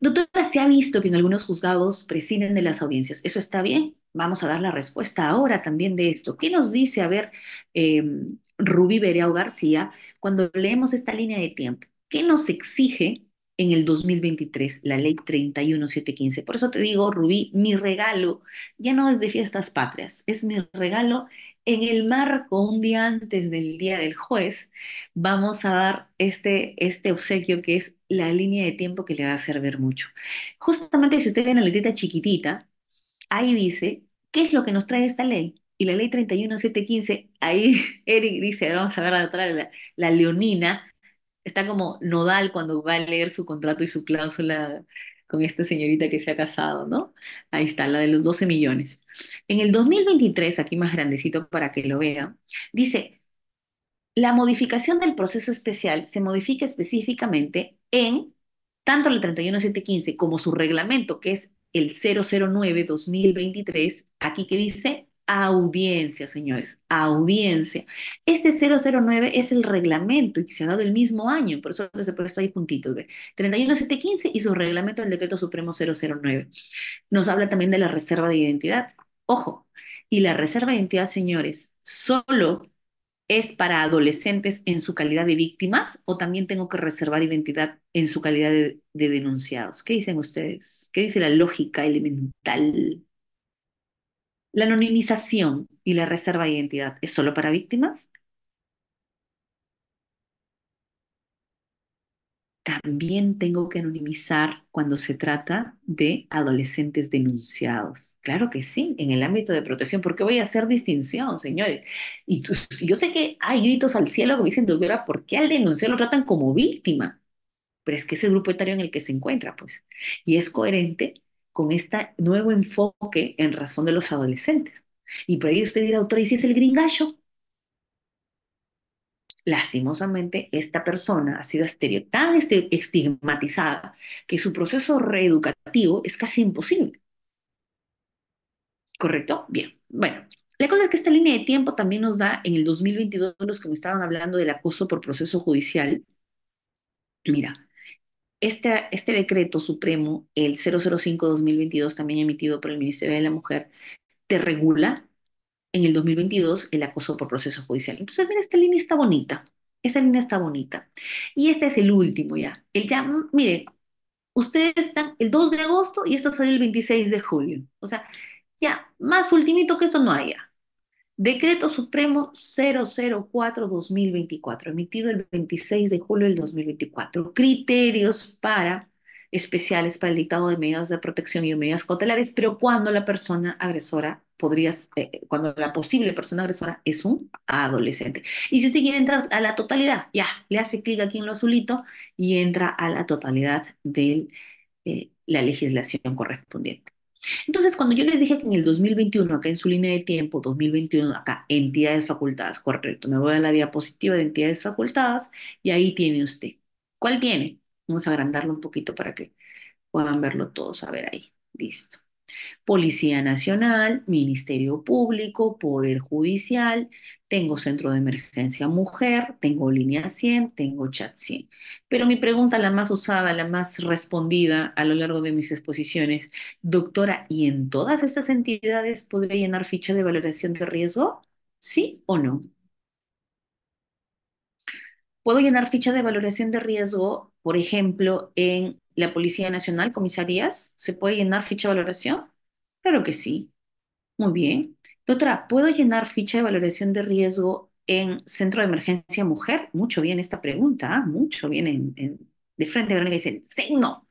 Doctora, se ha visto que en algunos juzgados presiden de las audiencias. ¿Eso está bien? Vamos a dar la respuesta ahora también de esto. ¿Qué nos dice, a ver, em, Rubí Bereau García, cuando leemos esta línea de tiempo? ¿Qué nos exige en el 2023, la ley 31715. Por eso te digo, Rubí, mi regalo ya no es de fiestas patrias, es mi regalo en el marco, un día antes del Día del Juez, vamos a dar este, este obsequio que es la línea de tiempo que le va a servir mucho. Justamente si usted ve en la letrita chiquitita, ahí dice, ¿qué es lo que nos trae esta ley? Y la ley 31715, ahí Eric dice, vamos a ver la leonina, está como nodal cuando va a leer su contrato y su cláusula con esta señorita que se ha casado, ¿no? Ahí está, la de los 12 millones. En el 2023, aquí más grandecito para que lo vean, dice, la modificación del proceso especial se modifica específicamente en tanto la 31715 como su reglamento, que es el 009-2023, aquí que dice audiencia, señores, audiencia. Este 009 es el reglamento y que se ha dado el mismo año, por eso se puede puesto ahí puntitos, ¿ve? 31715 y su reglamento del decreto supremo 009. Nos habla también de la reserva de identidad. Ojo, y la reserva de identidad, señores, solo es para adolescentes en su calidad de víctimas o también tengo que reservar identidad en su calidad de, denunciados? ¿Qué dicen ustedes? ¿Qué dice la lógica elemental? La anonimización y la reserva de identidad es solo para víctimas también tengo que anonimizar cuando se trata de adolescentes denunciados. Claro que sí, en el ámbito de protección, porque voy a hacer distinción, señores. Y yo sé que hay gritos al cielo que dicen, doctora, ¿por qué al denunciar lo tratan como víctima? Pero es que es el grupo etario en el que se encuentra, pues. Y es coherente con este nuevo enfoque en razón de los adolescentes. Y por ahí usted dirá, doctora, ¿y si es el gringacho? lastimosamente esta persona ha sido tan estigmatizada que su proceso reeducativo es casi imposible. ¿Correcto? Bien. Bueno, la cosa es que esta línea de tiempo también nos da en el 2022 los que me estaban hablando del acoso por proceso judicial. Mira, este, este decreto supremo, el 005-2022, también emitido por el Ministerio de la Mujer, te regula en el 2022 el acoso por proceso judicial. Entonces, mira, esta línea está bonita, esa línea está bonita. Y este es el último ya. El ya, mm, mire ustedes están el 2 de agosto y esto sale el 26 de julio. O sea, ya, más ultimito que esto no haya. Decreto Supremo 004-2024, emitido el 26 de julio del 2024. Criterios para especiales para el dictado de medidas de protección y medidas cautelares, pero cuando la persona agresora podrías, eh, cuando la posible persona agresora es un adolescente. Y si usted quiere entrar a la totalidad, ya, le hace clic aquí en lo azulito y entra a la totalidad de eh, la legislación correspondiente. Entonces, cuando yo les dije que en el 2021, acá en su línea de tiempo, 2021, acá, entidades facultadas, correcto, me voy a la diapositiva de entidades facultadas y ahí tiene usted. ¿Cuál tiene? Vamos a agrandarlo un poquito para que puedan verlo todos, a ver ahí, listo. Policía Nacional, Ministerio Público, Poder Judicial, tengo Centro de Emergencia Mujer, tengo Línea 100, tengo Chat 100. Pero mi pregunta, la más usada, la más respondida a lo largo de mis exposiciones, doctora, ¿y en todas estas entidades podré llenar ficha de valoración de riesgo? ¿Sí o no? Puedo llenar ficha de valoración de riesgo, por ejemplo, en la Policía Nacional, comisarías? ¿Se puede llenar ficha de valoración? Claro que sí. Muy bien. otra, ¿puedo llenar ficha de valoración de riesgo en Centro de Emergencia Mujer? Mucho bien esta pregunta, ¿ah? mucho bien en, de frente, Verónica dice, sí, no.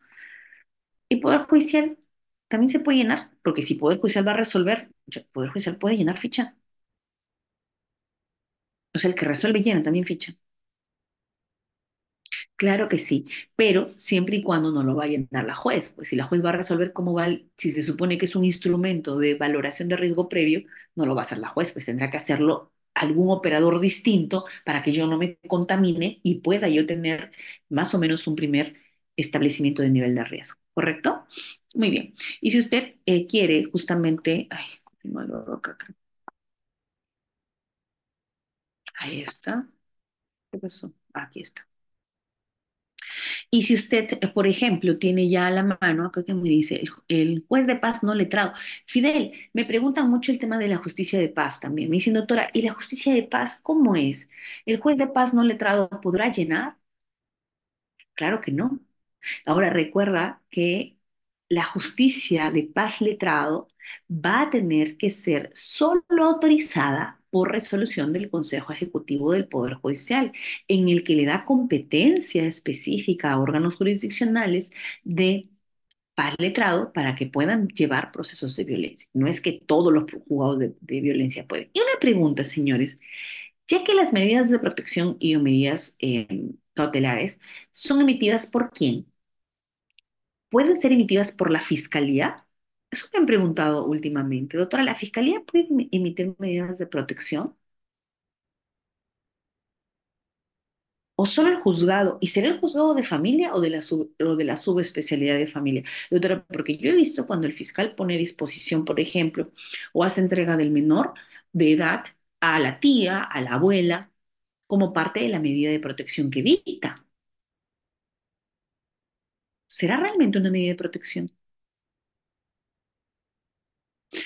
¿Y Poder Judicial también se puede llenar? Porque si Poder Judicial va a resolver, Poder Judicial puede llenar ficha. O sea, el que resuelve llena también ficha. Claro que sí, pero siempre y cuando no lo va a dar la juez. Pues si la juez va a resolver cómo va, si se supone que es un instrumento de valoración de riesgo previo, no lo va a hacer la juez, pues tendrá que hacerlo algún operador distinto para que yo no me contamine y pueda yo tener más o menos un primer establecimiento de nivel de riesgo, ¿correcto? Muy bien. Y si usted eh, quiere justamente, ay, Ahí está. ¿Qué pasó? Aquí está. Y si usted, por ejemplo, tiene ya a la mano, acá que me dice, el, juez de paz no letrado. Fidel, me preguntan mucho el tema de la justicia de paz también. Me dice doctora, ¿y la justicia de paz cómo es? ¿El juez de paz no letrado podrá llenar? Claro que no. Ahora recuerda que la justicia de paz letrado va a tener que ser solo autorizada por resolución del Consejo Ejecutivo del Poder Judicial, en el que le da competencia específica a órganos jurisdiccionales de par letrado para que puedan llevar procesos de violencia. No es que todos los juzgados de, violencia pueden. Y una pregunta, señores, ya que las medidas de protección y medidas em, cautelares son emitidas por quién? ¿Pueden ser emitidas por la fiscalía? Eso me han preguntado últimamente. Doctora, ¿la Fiscalía puede emitir medidas de protección? ¿O solo el juzgado? ¿Y será el juzgado de familia o de la, de la subespecialidad de familia? Doctora, porque yo he visto cuando el fiscal pone a disposición, por ejemplo, o hace entrega del menor de edad a la tía, a la abuela, como parte de la medida de protección que dicta. ¿Será realmente una medida de protección?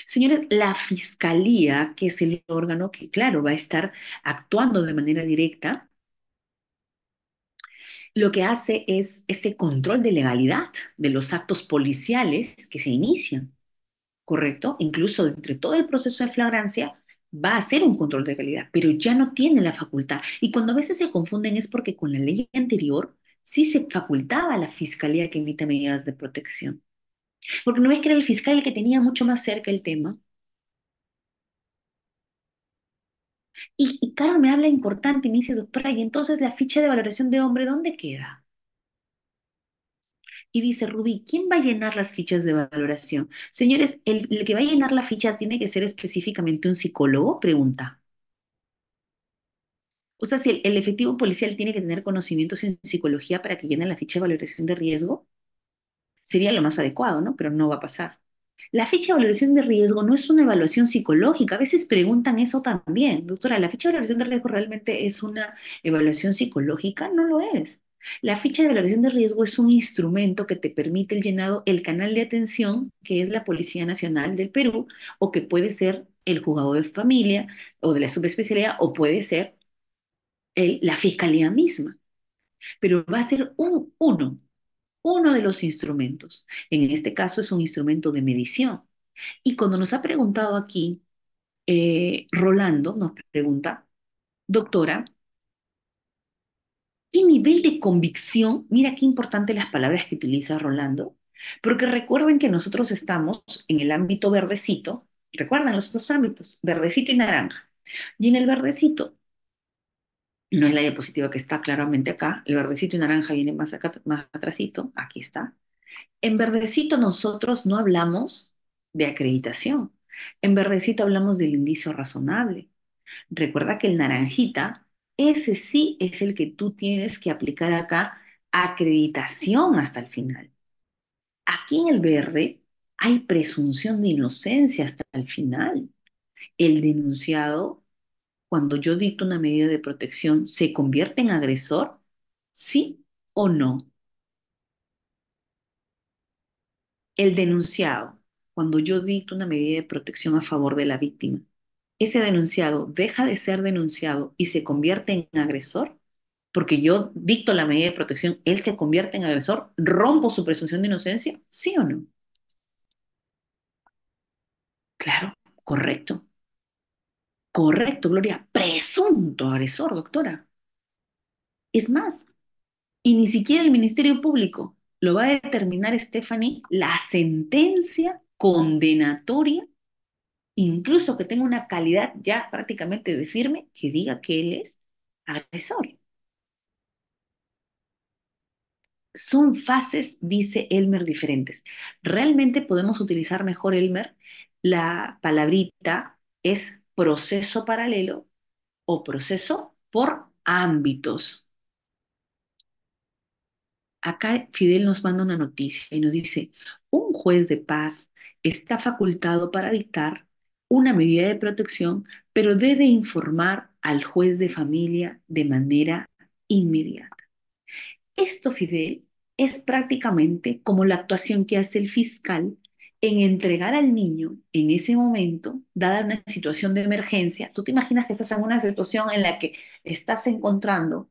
Señores, la Fiscalía, que es el órgano que, claro, va a estar actuando de manera directa, lo que hace es este control de legalidad de los actos policiales que se inician, ¿correcto? Incluso entre todo el proceso de flagrancia va a ser un control de legalidad, pero ya no tiene la facultad. Y cuando a veces se confunden es porque con la ley anterior sí se facultaba a la Fiscalía que emita medidas de protección. Porque no es que era el fiscal el que tenía mucho más cerca el tema. Y, y me habla importante y me dice, doctora, y entonces la ficha de valoración de hombre, ¿dónde queda? Y dice, Rubí, ¿quién va a llenar las fichas de valoración? Señores, ¿el, que va a llenar la ficha tiene que ser específicamente un psicólogo? Pregunta. O sea, si el, el efectivo policial tiene que tener conocimientos en psicología para que llene la ficha de valoración de riesgo, Sería lo más adecuado, ¿no? Pero no va a pasar. La ficha de valoración de riesgo no es una evaluación psicológica. A veces preguntan eso también. Doctora, ¿la ficha de valoración de riesgo realmente es una evaluación psicológica? No lo es. La ficha de valoración de riesgo es un instrumento que te permite el llenado, el canal de atención, que es la Policía Nacional del Perú, o que puede ser el juzgado de familia o de la subespecialidad, o puede ser la fiscalía misma. Pero va a ser un, uno uno de los instrumentos. En este caso es un instrumento de medición. Y cuando nos ha preguntado aquí, eh, Rolando nos pregunta, doctora, ¿qué nivel de convicción? Mira qué importante las palabras que utiliza Rolando, porque recuerden que nosotros estamos en el ámbito verdecito, recuerdan los dos ámbitos, verdecito y naranja. Y en el verdecito no es la diapositiva que está claramente acá, el verdecito y naranja viene más acá, más aquí está. En verdecito nosotros no hablamos de acreditación, en verdecito hablamos del indicio razonable. Recuerda que el naranjita, ese sí es el que tú tienes que aplicar acá acreditación hasta el final. Aquí en el verde hay presunción de inocencia hasta el final. El denunciado cuando yo dicto una medida de protección, se convierte en agresor? ¿Sí o no? El denunciado, cuando yo dicto una medida de protección a favor de la víctima, ¿ese denunciado deja de ser denunciado y se convierte en agresor? Porque yo dicto la medida de protección, él se convierte en agresor, rompo su presunción de inocencia, ¿sí o no? Claro, correcto. Correcto, Gloria, presunto agresor, doctora. Es más, y ni siquiera el Ministerio Público lo va a determinar, Stephanie, la sentencia condenatoria, incluso que tenga una calidad ya prácticamente de firme, que diga que él es agresor. Son fases, dice Elmer, diferentes. Realmente podemos utilizar mejor, Elmer, la palabrita es proceso paralelo o proceso por ámbitos. Acá Fidel nos manda una noticia y nos dice, un juez de paz está facultado para dictar una medida de protección, pero debe informar al juez de familia de manera inmediata. Esto, Fidel, es prácticamente como la actuación que hace el fiscal en entregar al niño en ese momento, dada una situación de emergencia, tú te imaginas que estás en una situación en la que estás encontrando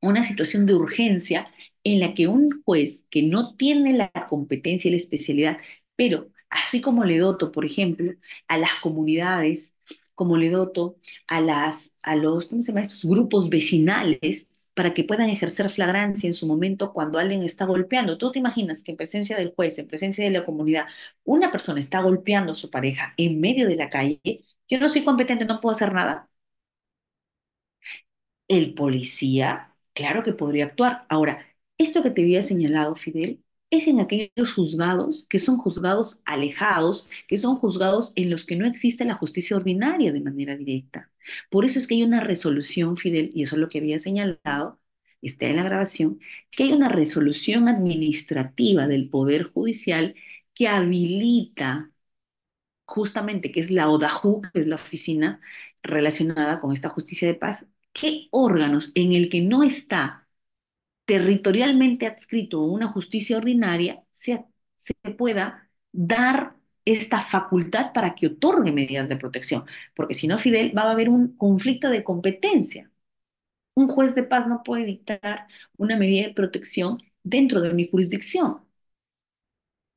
una situación de urgencia en la que un juez que no tiene la competencia y la especialidad, pero así como le doto, por ejemplo, a las comunidades, como le doto a, las, a los grupos vecinales, para que puedan ejercer flagrancia en su momento cuando alguien está golpeando. Tú te imaginas que en presencia del juez, en presencia de la comunidad, una persona está golpeando a su pareja en medio de la calle, yo no soy competente, no puedo hacer nada. El policía, claro que podría actuar. Ahora, esto que te había señalado, Fidel, es en aquellos juzgados que son juzgados alejados, que son juzgados en los que no existe la justicia ordinaria de manera directa. Por eso es que hay una resolución, Fidel, y eso es lo que había señalado, está en la grabación, que hay una resolución administrativa del Poder Judicial que habilita justamente, que es la ODAJU, que es la oficina relacionada con esta justicia de paz, qué órganos en el que no está territorialmente adscrito a una justicia ordinaria, se, pueda dar esta facultad para que otorgue medidas de protección, porque si no, Fidel, va a haber un conflicto de competencia. Un juez de paz no puede dictar una medida de protección dentro de mi jurisdicción.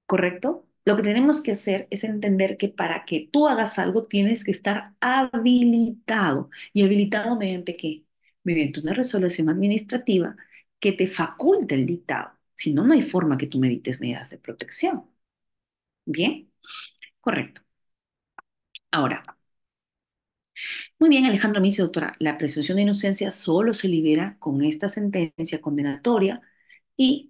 ¿Correcto? Lo que tenemos que hacer es entender que para que tú hagas algo tienes que estar habilitado. ¿Y habilitado mediante qué? Mediante una resolución administrativa que te faculte el dictado. Si no, no hay forma que tú medites medidas de protección. ¿Bien? Correcto. Ahora, muy bien, Alejandro me dice, doctora, la presunción de inocencia solo se libera con esta sentencia condenatoria y...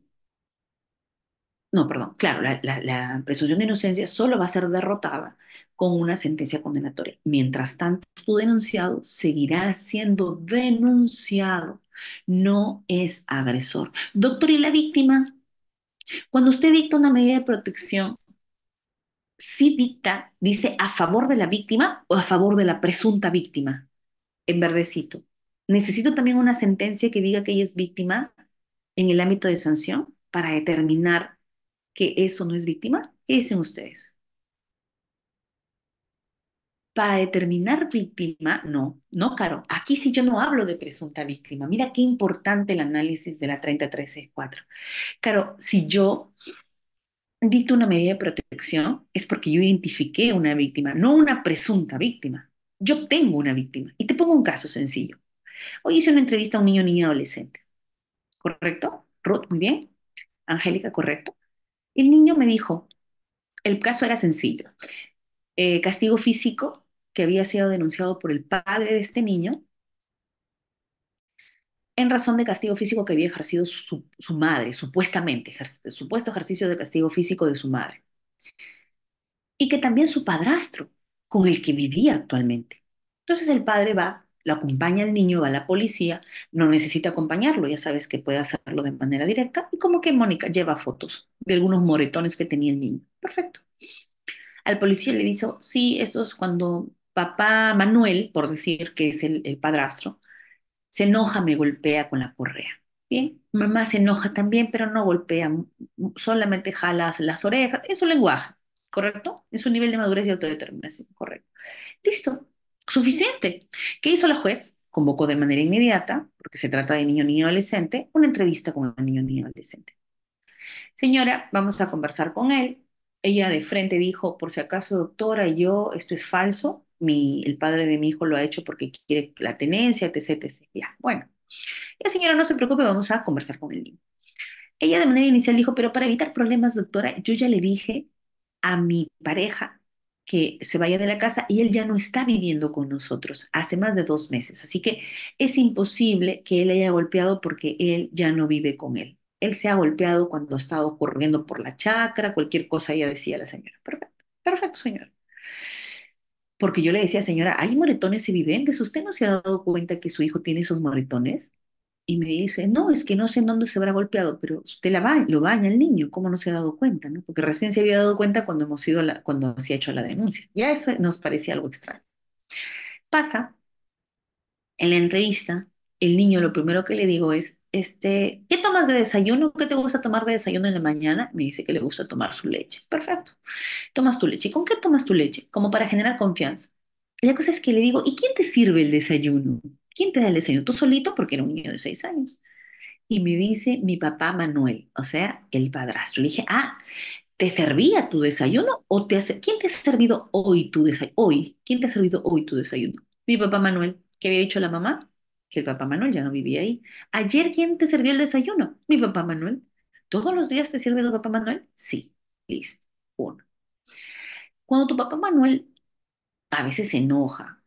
No, perdón, claro, la presunción de inocencia solo va a ser derrotada con una sentencia condenatoria. Mientras tanto, tu denunciado seguirá siendo denunciado, no es agresor. Doctor, ¿y la víctima? Cuando usted dicta una medida de protección, si dicta, dice a favor de la víctima o a favor de la presunta víctima? En verdecito. ¿Necesito también una sentencia que diga que ella es víctima en el ámbito de sanción para determinar que eso no es víctima? ¿Qué dicen ustedes? para determinar víctima, no, no, Caro. Aquí sí yo no hablo de presunta víctima. Mira qué importante el análisis de la 3364. Caro, si yo dicto una medida de protección es porque yo identifiqué una víctima, no una presunta víctima. Yo tengo una víctima. Y te pongo un caso sencillo. Hoy hice una entrevista a un niño, niña, adolescente. ¿Correcto? Ruth, muy bien. Angélica, correcto. El niño me dijo, el caso era sencillo. Eh, castigo físico que había sido denunciado por el padre de este niño en razón de castigo físico que había ejercido su, madre, supuestamente, supuesto ejercicio de castigo físico de su madre. Y que también su padrastro, con el que vivía actualmente. Entonces el padre va, lo acompaña al niño, va a la policía, no necesita acompañarlo, ya sabes que puede hacerlo de manera directa, y como que Mónica lleva fotos de algunos moretones que tenía el niño. Perfecto. Al policía le dice, sí, esto es cuando papá Manuel, por decir que es el, padrastro, se enoja, me golpea con la correa. Bien, mamá se enoja también, pero no golpea, solamente jalas las orejas, es su lenguaje, ¿correcto? Es su nivel de madurez y autodeterminación, correcto. Listo, suficiente. ¿Qué hizo la juez? Convocó de manera inmediata, porque se trata de niño, niño, adolescente, una entrevista con el niño, niño, adolescente. Señora, vamos a conversar con él. Ella de frente dijo, por si acaso, doctora, yo, esto es falso, el padre de mi hijo lo ha hecho porque quiere la tenencia, etc, Ya, bueno. Ya señora, no se preocupe, vamos a conversar con el niño. Ella de manera inicial dijo, pero para evitar problemas, doctora, yo ya le dije a mi pareja que se vaya de la casa y él ya no está viviendo con nosotros hace más de dos meses. Así que es imposible que él haya golpeado porque él ya no vive con él. Él se ha golpeado cuando ha estado corriendo por la chacra, cualquier cosa, ella decía la señora. Perfecto, perfecto, señor porque yo le decía, señora, hay moretones evidentes, ¿usted no se ha dado cuenta que su hijo tiene esos moretones? Y me dice, no, es que no sé en dónde se habrá golpeado, pero usted la lo baña el niño, ¿cómo no se ha dado cuenta? No? Porque recién se había dado cuenta cuando, hemos ido la cuando se ha hecho la denuncia. Ya eso nos parecía algo extraño. Pasa en la entrevista el niño lo primero que le digo es, este, ¿qué tomas de desayuno? ¿Qué te gusta tomar de desayuno en la mañana? Me dice que le gusta tomar su leche. Perfecto. Tomas tu leche. ¿Y con qué tomas tu leche? Como para generar confianza. Y la cosa es que le digo, ¿y quién te sirve el desayuno? ¿Quién te da el desayuno? ¿Tú solito? Porque era un niño de seis años. Y me dice mi papá Manuel, o sea, el padrastro. Le dije, ah, ¿Te servía tu desayuno o te hace... quién te ha servido hoy tu desayuno? Hoy, ¿quién te ha servido hoy tu desayuno? Mi papá Manuel, que había dicho la mamá, que el papá Manuel ya no vivía ahí. Ayer, ¿quién te sirvió el desayuno? Mi papá Manuel. ¿Todos los días te sirve tu papá Manuel? Sí, listo. Uno. Cuando tu papá Manuel a veces se enoja,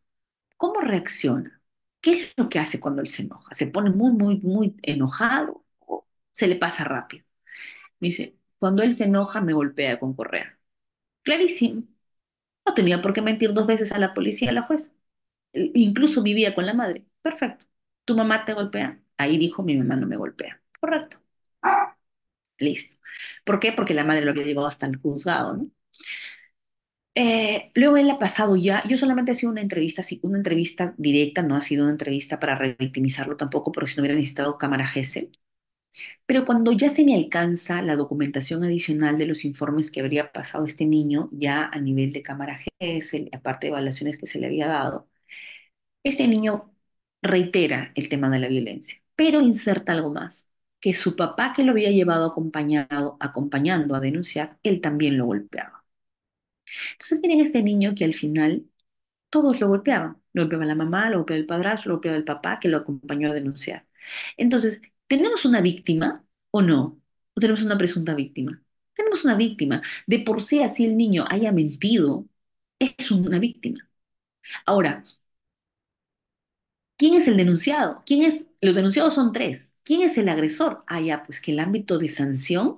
¿cómo reacciona? ¿Qué es lo que hace cuando él se enoja? ¿Se pone muy, muy, muy enojado o se le pasa rápido? dice, cuando él se enoja me golpea con correa. Clarísimo. No tenía por qué mentir dos veces a la policía y a la jueza. E-, incluso vivía con la madre. Perfecto. ¿Tu mamá te golpea? Ahí dijo, mi mamá no me golpea. Correcto. Listo. ¿Por qué? Porque la madre lo había llevado hasta el juzgado, ¿no? Eh, luego él ha pasado ya, yo solamente he sido una entrevista, una entrevista directa, no ha sido una entrevista para re-victimizarlo tampoco, porque si no hubiera necesitado cámara GESEL. Pero cuando ya se me alcanza la documentación adicional de los informes que habría pasado este niño, ya a nivel de cámara GESEL, aparte de evaluaciones que se le había dado, este niño reitera el tema de la violencia, pero inserta algo más, que su papá que lo había llevado acompañado, acompañando a denunciar, él también lo golpeaba. Entonces miren este niño que al final todos lo golpeaban, lo golpeaba la mamá, lo golpeaba el padrastro, lo golpeaba el papá que lo acompañó a denunciar. Entonces, ¿tenemos una víctima o no? ¿O tenemos una presunta víctima? Tenemos una víctima. De por sí, así el niño haya mentido, es una víctima. Ahora, ¿Quién es el denunciado? ¿Quién es? Los denunciados son tres. ¿Quién es el agresor? Ah, ya, pues que el ámbito de sanción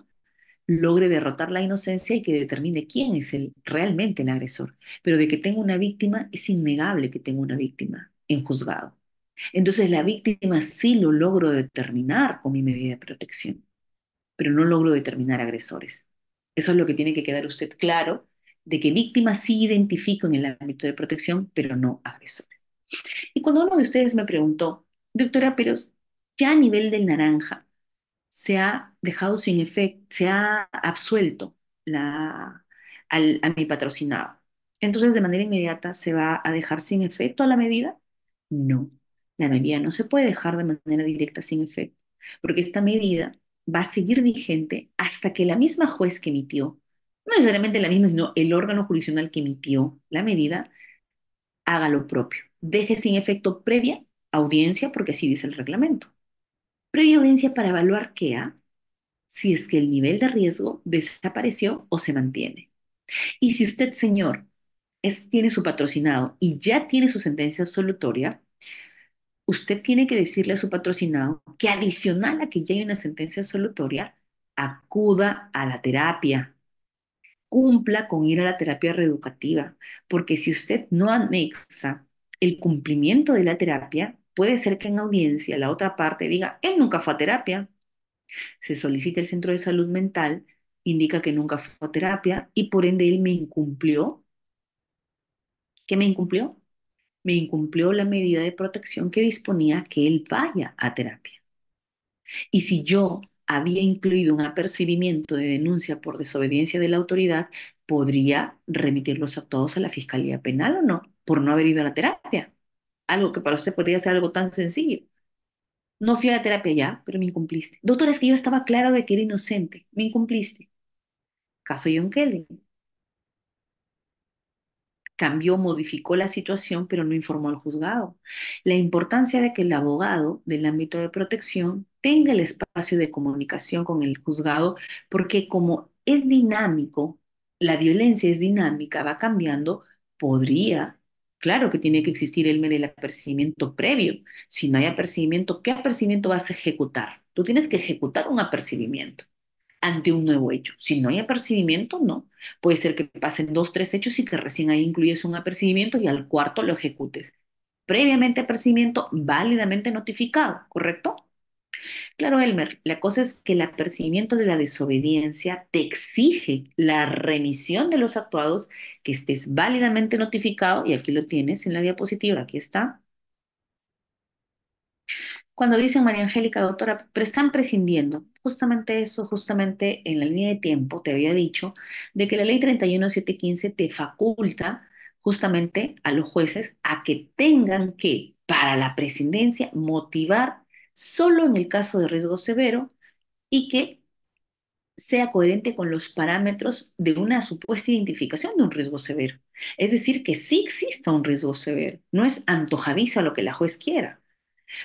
logre derrotar la inocencia y que determine quién es el, realmente el agresor. Pero de que tenga una víctima, es innegable que tenga una víctima en juzgado. Entonces la víctima sí lo logro determinar con mi medida de protección, pero no logro determinar agresores. Eso es lo que tiene que quedar usted claro, de que víctima sí identifico en el ámbito de protección, pero no agresores. Y cuando uno de ustedes me preguntó, doctora, pero ya a nivel del naranja, se ha dejado sin efecto, se ha absuelto a mi patrocinado. Entonces, de manera inmediata, ¿se va a dejar sin efecto a la medida? No, la medida no se puede dejar de manera directa sin efecto, porque esta medida va a seguir vigente hasta que la misma juez que emitió, no necesariamente la misma, sino el órgano jurisdiccional que emitió la medida, haga lo propio deje sin efecto previa audiencia, porque así dice el reglamento. Previa audiencia para evaluar que ha, si es que el nivel de riesgo desapareció o se mantiene. Y si usted, señor, tiene su patrocinado y ya tiene su sentencia absolutoria, usted tiene que decirle a su patrocinado que adicional a que ya hay una sentencia absolutoria, acuda a la terapia, cumpla con ir a la terapia reeducativa, porque si usted no anexa el cumplimiento de la terapia, puede ser que en audiencia la otra parte diga, él nunca fue a terapia. Se solicita el centro de salud mental, indica que nunca fue a terapia y por ende él me incumplió. ¿Qué me incumplió? Me incumplió la medida de protección que disponía que él vaya a terapia. Y si yo había incluido un apercibimiento de denuncia por desobediencia de la autoridad, podría remitirlos a todos a la Fiscalía Penal o no, por no haber ido a la terapia. Algo que para usted podría ser algo tan sencillo. No fui a la terapia ya, pero me incumpliste. Doctor, es que yo estaba claro de que era inocente. Me incumpliste. Caso John Kelly. Cambió, modificó la situación, pero no informó al juzgado. La importancia de que el abogado del ámbito de protección tenga el espacio de comunicación con el juzgado, porque como es dinámico, la violencia es dinámica, va cambiando, podría, claro que tiene que existir el, el apercibimiento previo. Si no hay apercibimiento, ¿qué apercibimiento vas a ejecutar? Tú tienes que ejecutar un apercibimiento ante un nuevo hecho. Si no hay apercibimiento, no. Puede ser que pasen dos, tres hechos y que recién ahí incluyes un apercibimiento y al cuarto lo ejecutes. Previamente apercibimiento válidamente notificado, ¿correcto? Claro, Elmer, la cosa es que el apercibimiento de la desobediencia te exige la remisión de los actuados, que estés válidamente notificado, y aquí lo tienes en la diapositiva, aquí está. Cuando dice María Angélica, doctora, pero están prescindiendo, justamente eso, justamente en la línea de tiempo te había dicho, de que la ley 31715 te faculta justamente a los jueces a que tengan que, para la presidencia, motivar solo en el caso de riesgo severo y que sea coherente con los parámetros de una supuesta identificación de un riesgo severo. Es decir, que sí exista un riesgo severo, no es antojadizo a lo que la juez quiera.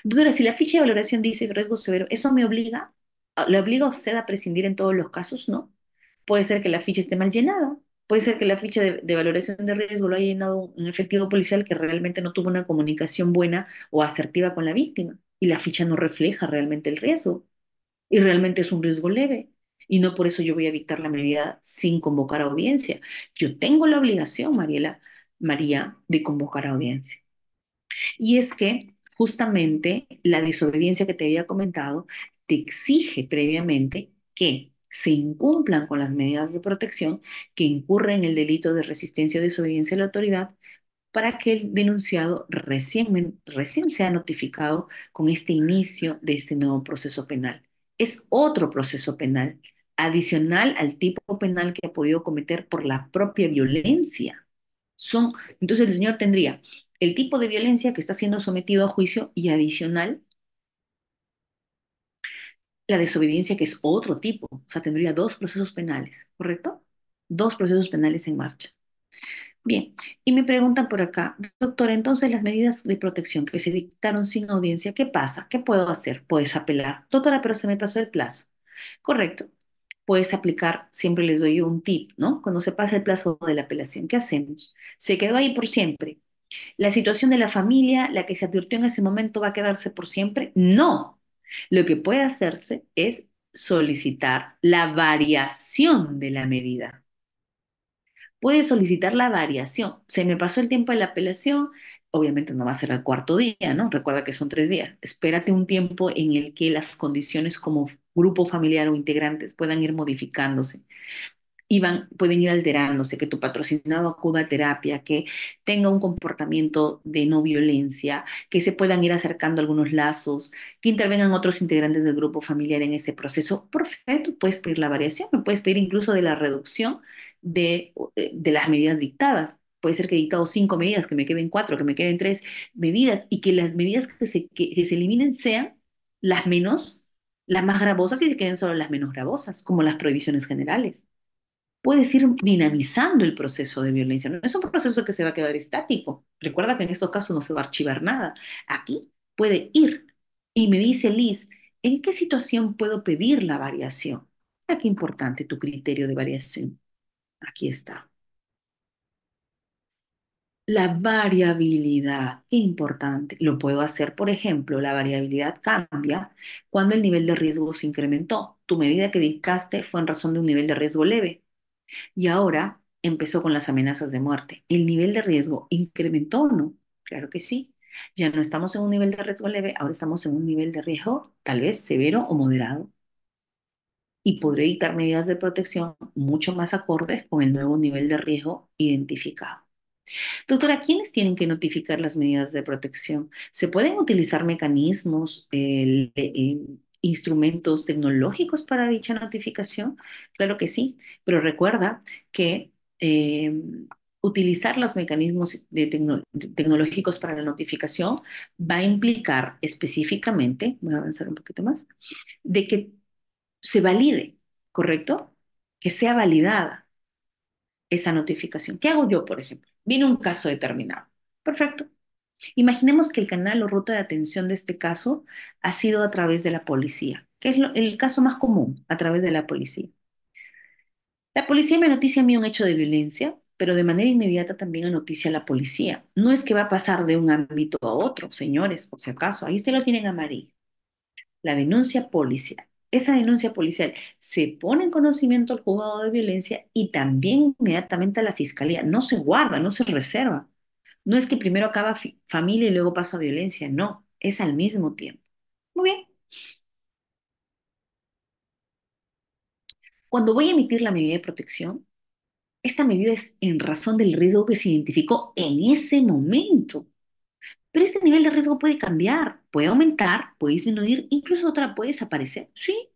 Dura, si la ficha de valoración dice riesgo severo, ¿eso me obliga? ¿Le obliga a usted a prescindir en todos los casos? No. Puede ser que la ficha esté mal llenada, puede ser que la ficha de valoración de riesgo lo haya llenado un efectivo policial que realmente no tuvo una comunicación buena o asertiva con la víctima y la ficha no refleja realmente el riesgo y realmente es un riesgo leve. Y no por eso yo voy a dictar la medida sin convocar a audiencia. Yo tengo la obligación, Mariela, María, de convocar a audiencia. Y es que justamente la desobediencia que te había comentado te exige previamente que se incumplan con las medidas de protección que incurren en el delito de resistencia o desobediencia a la autoridad para que el denunciado recién, recién sea notificado con este inicio de este nuevo proceso penal. Es otro proceso penal adicional al tipo penal que ha podido cometer por la propia violencia. Son, entonces el señor tendría el tipo de violencia que está siendo sometido a juicio y adicional la desobediencia que es otro tipo. O sea, tendría dos procesos penales, ¿correcto? Dos procesos penales en marcha. Bien, y me preguntan por acá, doctora, entonces las medidas de protección que se dictaron sin audiencia, ¿qué pasa? ¿Qué puedo hacer? Puedes apelar. Doctora, pero se me pasó el plazo. Correcto. Puedes aplicar, siempre les doy un tip, ¿no? Cuando se pasa el plazo de la apelación, ¿qué hacemos? Se quedó ahí por siempre. ¿La situación de la familia, la que se advirtió en ese momento, va a quedarse por siempre? No. Lo que puede hacerse es solicitar la variación de la medida puede solicitar la variación. Se me pasó el tiempo de la apelación, obviamente no va a ser al cuarto día, ¿no? Recuerda que son tres días. Espérate un tiempo en el que las condiciones como grupo familiar o integrantes puedan ir modificándose. Y pueden ir alterándose, que tu patrocinado acuda a terapia, que tenga un comportamiento de no violencia, que se puedan ir acercando algunos lazos, que intervengan otros integrantes del grupo familiar en ese proceso. Perfecto, puedes pedir la variación, me puedes pedir incluso de la reducción de, eh, de las medidas dictadas. Puede ser que he dictado cinco medidas, que me queden cuatro, que me queden tres medidas y que las medidas que se, que, se eliminen sean las menos, las más gravosas y que queden solo las menos gravosas, como las prohibiciones generales. Puedes ir dinamizando el proceso de violencia. No es un proceso que se va a quedar estático. Recuerda que en estos casos no se va a archivar nada. Aquí puede ir. Y me dice Liz, ¿en qué situación puedo pedir la variación? qué importante tu criterio de variación. Aquí está. La variabilidad, importante, lo puedo hacer, por ejemplo, la variabilidad cambia cuando el nivel de riesgo se incrementó. Tu medida que dictaste fue en razón de un nivel de riesgo leve y ahora empezó con las amenazas de muerte. ¿El nivel de riesgo incrementó o no? Claro que sí. Ya no estamos en un nivel de riesgo leve, ahora estamos en un nivel de riesgo tal vez severo o moderado y podré editar medidas de protección mucho más acordes con el nuevo nivel de riesgo identificado. Doctora, ¿quiénes tienen que notificar las medidas de protección? ¿Se pueden utilizar mecanismos, eh, instrumentos tecnológicos para dicha notificación? Claro que sí, pero recuerda que em, utilizar los mecanismos tecnológicos para la notificación va a implicar específicamente, voy a avanzar un poquito más, de que se valide, ¿correcto? Que sea validada esa notificación. ¿Qué hago yo, por ejemplo? Vino un caso determinado. Perfecto. Imaginemos que el canal o ruta de atención de este caso ha sido a través de la policía, que es el caso más común, a través de la policía. La policía me noticia a mí un hecho de violencia, pero de manera inmediata también noticia a la policía. No es que va a pasar de un ámbito a otro, señores, por si acaso. Ahí ustedes lo tienen amarillo. La denuncia policial esa denuncia policial se pone en conocimiento al juzgado de violencia y también inmediatamente a la fiscalía. No se guarda, no se reserva. No es que primero acaba familia y luego paso a violencia, no, es al mismo tiempo. Muy bien. Cuando voy a emitir la medida de protección, esta medida es en razón del riesgo que se identificó en ese momento. Pero este nivel de riesgo puede cambiar, puede aumentar, puede disminuir, incluso otra puede desaparecer. Sí,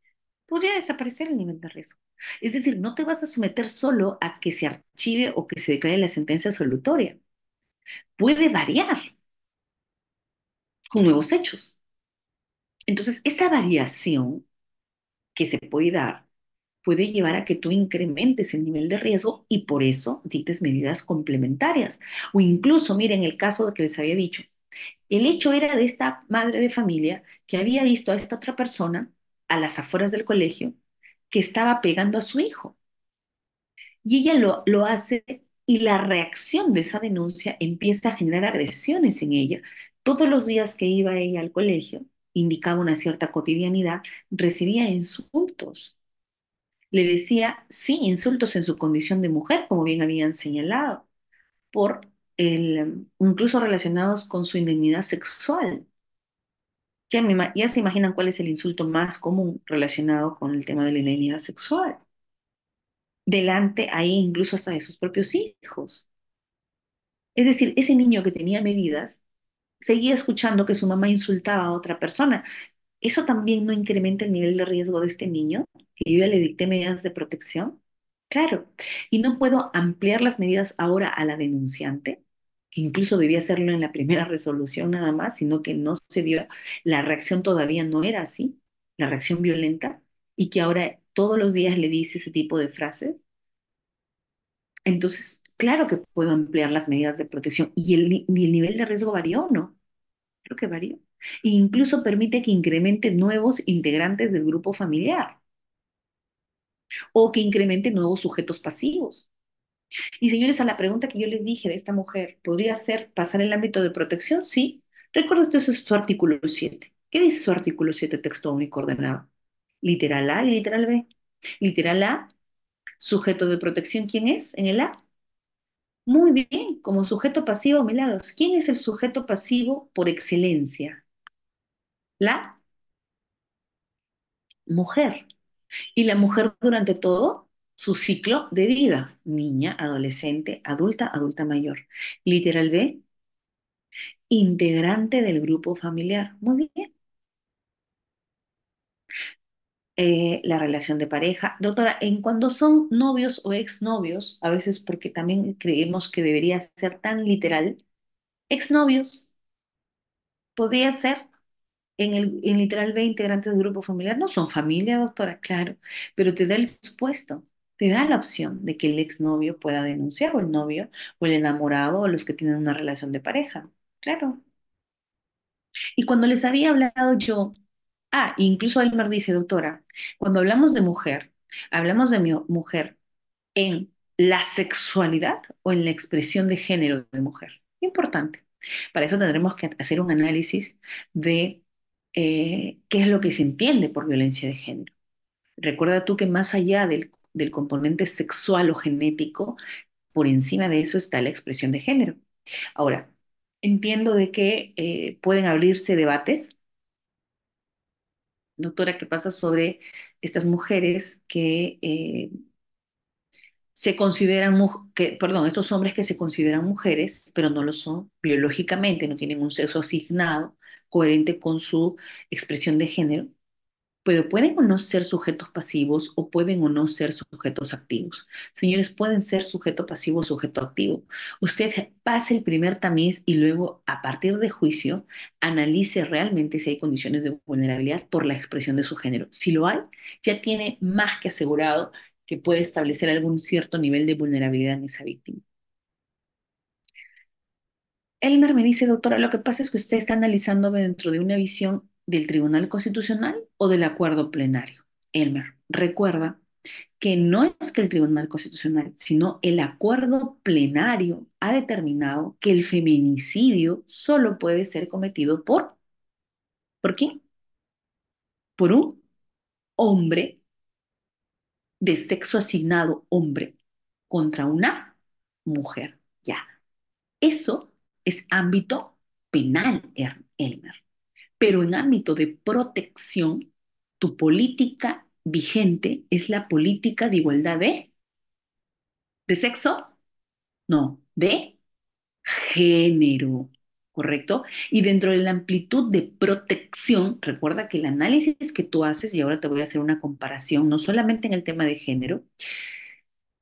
podría desaparecer el nivel de riesgo. Es decir, no te vas a someter solo a que se archive o que se declare la sentencia absolutoria. Puede variar con nuevos hechos. Entonces, esa variación que se puede dar puede llevar a que tú incrementes el nivel de riesgo y por eso dites medidas complementarias. O incluso, miren, el caso que les había dicho, el hecho era de esta madre de familia que había visto a esta otra persona a las afueras del colegio que estaba pegando a su hijo. Y ella lo, lo hace y la reacción de esa denuncia empieza a generar agresiones en ella. Todos los días que iba ella al colegio, indicaba una cierta cotidianidad, recibía insultos. Le decía, sí, insultos en su condición de mujer, como bien habían señalado, por incluso relacionados con su indemnidad sexual. Ya, se imaginan cuál es el insulto más común relacionado con el tema de la indemnidad sexual. Delante ahí incluso hasta de sus propios hijos. Es decir, ese niño que tenía medidas seguía escuchando que su mamá insultaba a otra persona. ¿Eso también no incrementa el nivel de riesgo de este niño? Que yo ya le dicté medidas de protección. Claro, y no puedo ampliar las medidas ahora a la denunciante que incluso debía hacerlo en la primera resolución nada más, sino que no se dio, la reacción todavía no era así, la reacción violenta, y que ahora todos los días le dice ese tipo de frases, entonces, claro que puedo ampliar las medidas de protección y el, nivel de riesgo varió, ¿no? Creo que varió. E incluso permite que incremente nuevos integrantes del grupo familiar o que incremente nuevos sujetos pasivos. Y señores, a la pregunta que yo les dije de esta mujer, ¿podría ser pasar el ámbito de protección? Sí. Recuerda, esto es su artículo 7. ¿Qué dice su artículo 7, texto único ordenado? Literal A y literal B. Literal A, sujeto de protección, ¿quién es? En el A. Muy bien, como sujeto pasivo, milagros. ¿Quién es el sujeto pasivo por excelencia? La mujer. Y la mujer durante todo su ciclo de vida, niña, adolescente, adulta, adulta mayor. Literal B, integrante del grupo familiar. Muy bien. Eh, la relación de pareja. Doctora, en cuando son novios o exnovios, a veces porque también creemos que debería ser tan literal, exnovios, podría ser en, el, literal B integrante del grupo familiar. No son familia, doctora, claro, pero te da el supuesto te da la opción de que el exnovio pueda denunciar o el novio o el enamorado o los que tienen una relación de pareja. Claro. Y cuando les había hablado yo, ah, incluso Elmer dice, doctora, cuando hablamos de mujer, hablamos de mujer en la sexualidad o en la expresión de género de mujer. Importante. Para eso tendremos que hacer un análisis de eh, qué es lo que se entiende por violencia de género. Recuerda tú que más allá del del componente sexual o genético, por encima de eso está la expresión de género. Ahora, entiendo de que eh, pueden abrirse debates. Doctora, ¿qué pasa sobre estas mujeres que eh, se consideran, perdón, estos hombres que se consideran mujeres, pero no lo son biológicamente, no tienen un sexo asignado coherente con su expresión de género, pero pueden o no ser sujetos pasivos o pueden o no ser sujetos activos. Señores, pueden ser sujeto pasivo o sujeto activo. Usted pase el primer tamiz y luego, a partir de juicio, analice realmente si hay condiciones de vulnerabilidad por la expresión de su género. Si lo hay, ya tiene más que asegurado que puede establecer algún cierto nivel de vulnerabilidad en esa víctima. Elmer me dice, doctora, lo que pasa es que usted está analizándome dentro de una visión del Tribunal Constitucional o del acuerdo plenario. Elmer, recuerda que no es que el Tribunal Constitucional, sino el acuerdo plenario ha determinado que el feminicidio solo puede ser cometido por, ¿por quién? Por un hombre de sexo asignado hombre contra una mujer. Ya. Eso es ámbito penal, Elmer. Pero en ámbito de protección, tu política vigente es la política de igualdad de, sexo, no, de género, ¿correcto? Y dentro de la amplitud de protección, recuerda que el análisis que tú haces, y ahora te voy a hacer una comparación, no solamente en el tema de género,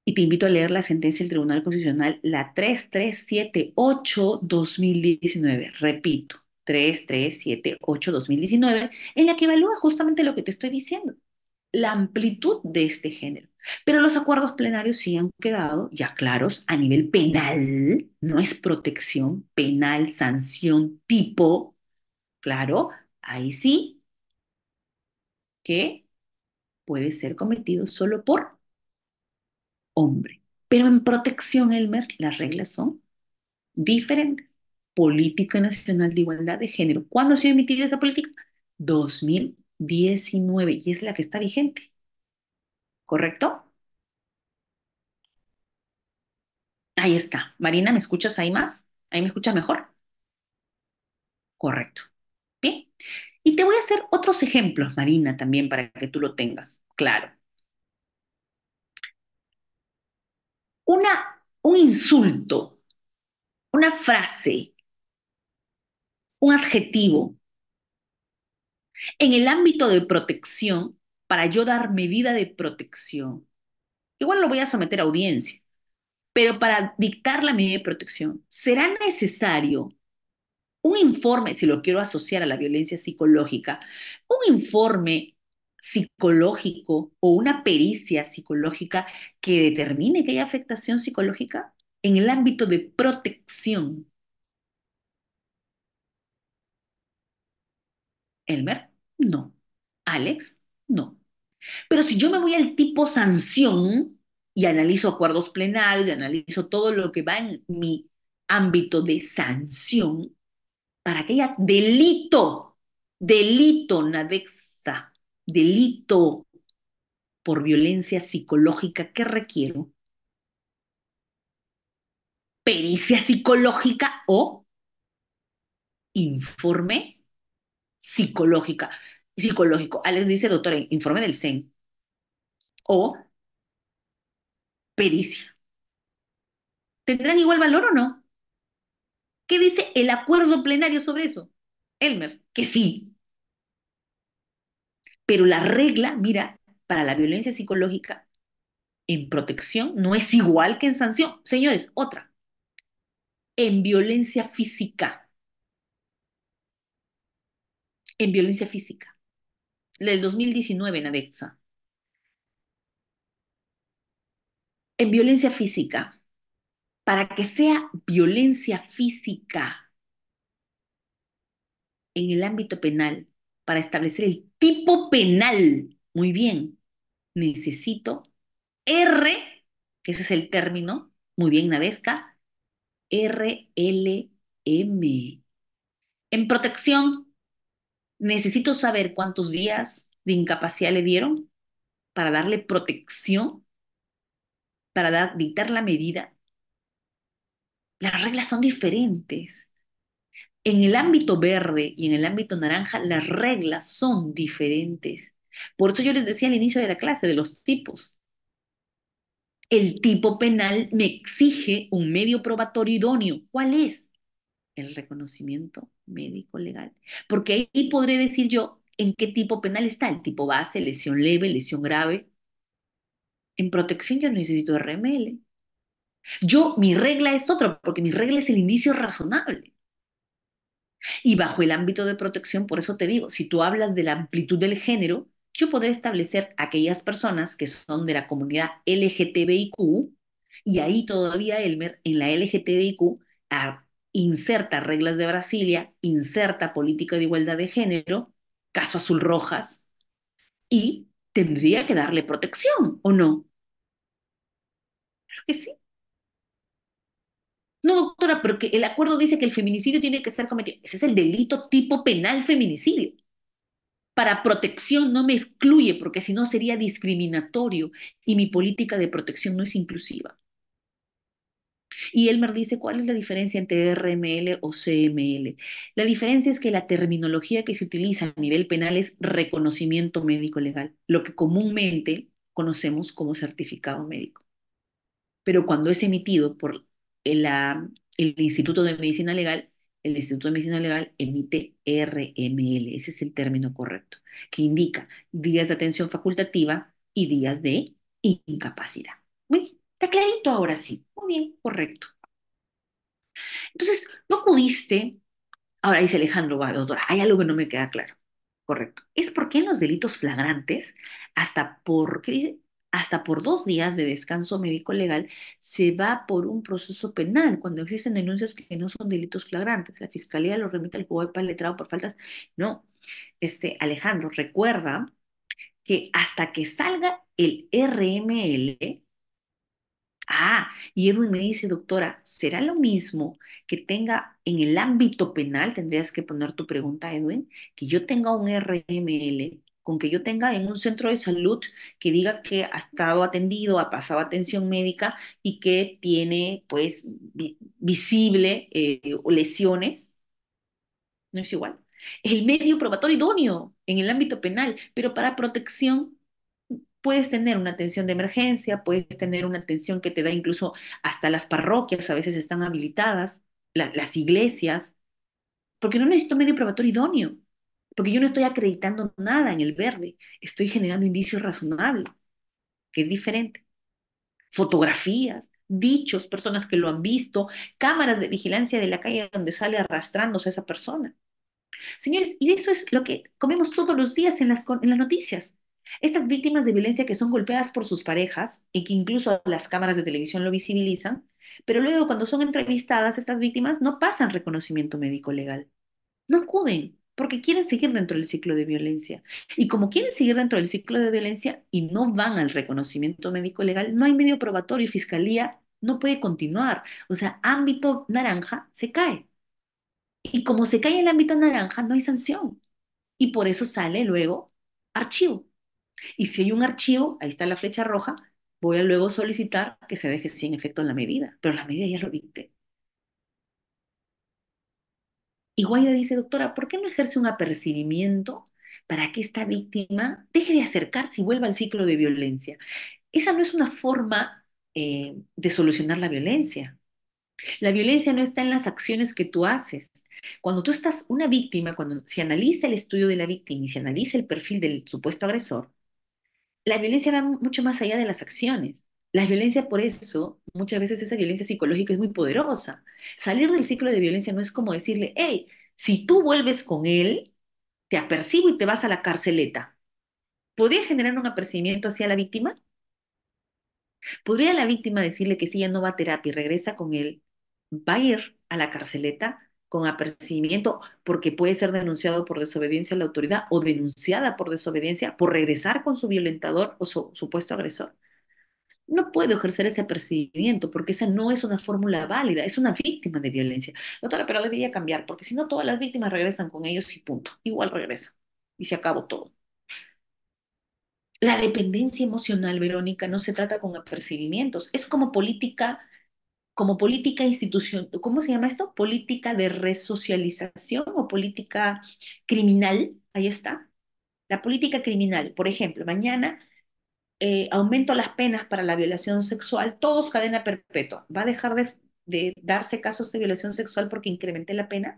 y te invito a leer la sentencia del Tribunal Constitucional, la 3378-2019. Repito, 8, 2019, en la que evalúa justamente lo que te estoy diciendo, la amplitud de este género. Pero los acuerdos plenarios sí han quedado ya claros a nivel penal, no es protección penal, sanción, tipo, claro, ahí sí que puede ser cometido solo por hombre. Pero en protección, Elmer, las reglas son diferentes. Política Nacional de Igualdad de Género. ¿Cuándo se emitida esa política? 2019 y es la que está vigente. ¿Correcto? Ahí está. Marina, ¿me escuchas ahí más? ¿Ahí me escuchas mejor? Correcto. Bien. Y te voy a hacer otros ejemplos, Marina, también para que tú lo tengas claro. Una, un insulto, una frase un adjetivo. En el ámbito de protección, para yo dar medida de protección, igual lo voy a someter a audiencia, pero para dictar la medida de protección, será necesario un informe, si lo quiero asociar a la violencia psicológica, un informe psicológico o una pericia psicológica que determine que hay afectación psicológica en el ámbito de protección. Elmer, no. Alex, no. Pero si yo me voy al tipo sanción y analizo acuerdos plenarios analizo todo lo que va en mi ámbito de sanción, para que haya delito, delito, navexa, delito por violencia psicológica que requiero, pericia psicológica o informe psicológica, psicológico. Alex dice, doctor, informe del CEN o pericia. ¿Tendrán igual valor o no? ¿Qué dice el acuerdo plenario sobre eso? Elmer, que sí. Pero la regla, mira, para la violencia psicológica en protección no es igual que en sanción. Señores, otra. En violencia física en violencia física, del 2019 en En violencia física, para que sea violencia física en el ámbito penal, para establecer el tipo penal, muy bien, necesito R, que ese es el término, muy bien, l RLM. En protección necesito saber cuántos días de incapacidad le dieron para darle protección, para dictar la medida. Las reglas son diferentes. En el ámbito verde y en el ámbito naranja, las reglas son diferentes. Por eso yo les decía al inicio de la clase de los tipos. El tipo penal me exige un medio probatorio idóneo. ¿Cuál es? el reconocimiento médico legal. Porque ahí podré decir yo en qué tipo penal está, el tipo base, lesión leve, lesión grave. En protección yo necesito RML. Yo, mi regla es otra, porque mi regla es el indicio razonable. Y bajo el ámbito de protección, por eso te digo, si tú hablas de la amplitud del género, yo podré establecer aquellas personas que son de la comunidad LGTBIQ, y ahí todavía Elmer, en la LGTBIQ, inserta reglas de Brasilia, inserta política de igualdad de género, caso azul rojas, y tendría que darle protección, ¿o no? Creo que sí. No, doctora, pero el acuerdo dice que el feminicidio tiene que ser cometido. Ese es el delito tipo penal feminicidio. Para protección no me excluye, porque si no sería discriminatorio y mi política de protección no es inclusiva. Y Elmer dice, ¿cuál es la diferencia entre RML o CML? La diferencia es que la terminología que se utiliza a nivel penal es reconocimiento médico legal, lo que comúnmente conocemos como certificado médico. Pero cuando es emitido por el, Instituto de Medicina Legal, el Instituto de Medicina Legal emite RML, ese es el término correcto, que indica días de atención facultativa y días de incapacidad. Está clarito ahora sí. Muy bien, correcto. Entonces, no pudiste? Ahora dice Alejandro, doctora, hay algo que no me queda claro. Correcto. Es porque en los delitos flagrantes, hasta por, Hasta por dos días de descanso médico legal se va por un proceso penal cuando existen denuncias que no son delitos flagrantes. La fiscalía lo remite al juez para letrado por faltas. No, este Alejandro, recuerda que hasta que salga el RML, Ah, y Edwin me dice, doctora, ¿será lo mismo que tenga en el ámbito penal, tendrías que poner tu pregunta, Edwin, que yo tenga un RML, con que yo tenga en un centro de salud que diga que ha estado atendido, ha pasado atención médica y que tiene, pues, visible eh, lesiones? No es igual. El medio probatorio idóneo en el ámbito penal, pero para protección puedes tener una atención de emergencia, puedes tener una atención que te da incluso hasta las parroquias, a veces están habilitadas, las iglesias, porque no necesito medio probatorio idóneo, porque yo no estoy acreditando nada en el verde, estoy generando indicios razonables, que es diferente. Fotografías, dichos, personas que lo han visto, cámaras de vigilancia de la calle donde sale arrastrándose esa persona. Señores, y eso es lo que comemos todos los días en las noticias. Estas víctimas de violencia que son golpeadas por sus parejas y que incluso las cámaras de televisión lo visibilizan, pero luego cuando son entrevistadas, estas víctimas no pasan reconocimiento médico legal. No acuden porque quieren seguir dentro del ciclo de violencia. Y como quieren seguir dentro del ciclo de violencia y no van al reconocimiento médico legal, no hay medio probatorio y fiscalía no puede continuar. O sea, ámbito naranja se cae. Y como se cae el ámbito naranja, no hay sanción. Y por eso sale luego archivo. Y si hay un archivo, ahí está la flecha roja, voy a luego solicitar que se deje sin efecto en la medida, pero la medida ya lo dicté. Y Guaya dice, doctora, ¿por qué no ejerce un apercibimiento para que esta víctima deje de acercarse y vuelva al ciclo de violencia? Esa no es una forma eh, de solucionar la violencia. La violencia no está en las acciones que tú haces. Cuando tú estás una víctima, cuando se analiza el estudio de la víctima y se analiza el perfil del supuesto agresor, la violencia va mucho más allá de las acciones. La violencia, por eso, muchas veces esa violencia psicológica es muy poderosa. Salir del ciclo de violencia no es como decirle, hey, si tú vuelves con él, te apercibo y te vas a la carceleta. ¿Podría generar un apercibimiento hacia la víctima? ¿Podría la víctima decirle que si ella no va a terapia y regresa con él, va a ir a la carceleta? con apercibimiento, porque puede ser denunciado por desobediencia a la autoridad o denunciada por desobediencia por regresar con su violentador o su supuesto agresor. No puedo ejercer ese apercibimiento porque esa no es una fórmula válida, es una víctima de violencia. Doctora, pero debería cambiar porque si no todas las víctimas regresan con ellos y punto. Igual regresa y se acabó todo. La dependencia emocional, Verónica, no se trata con apercibimientos, es como política como política institución, ¿cómo se llama esto? Política de resocialización o política criminal, ahí está. La política criminal, por ejemplo, mañana eh, aumento las penas para la violación sexual, todos cadena perpetua. ¿Va a dejar de, de darse casos de violación sexual porque incrementé la pena?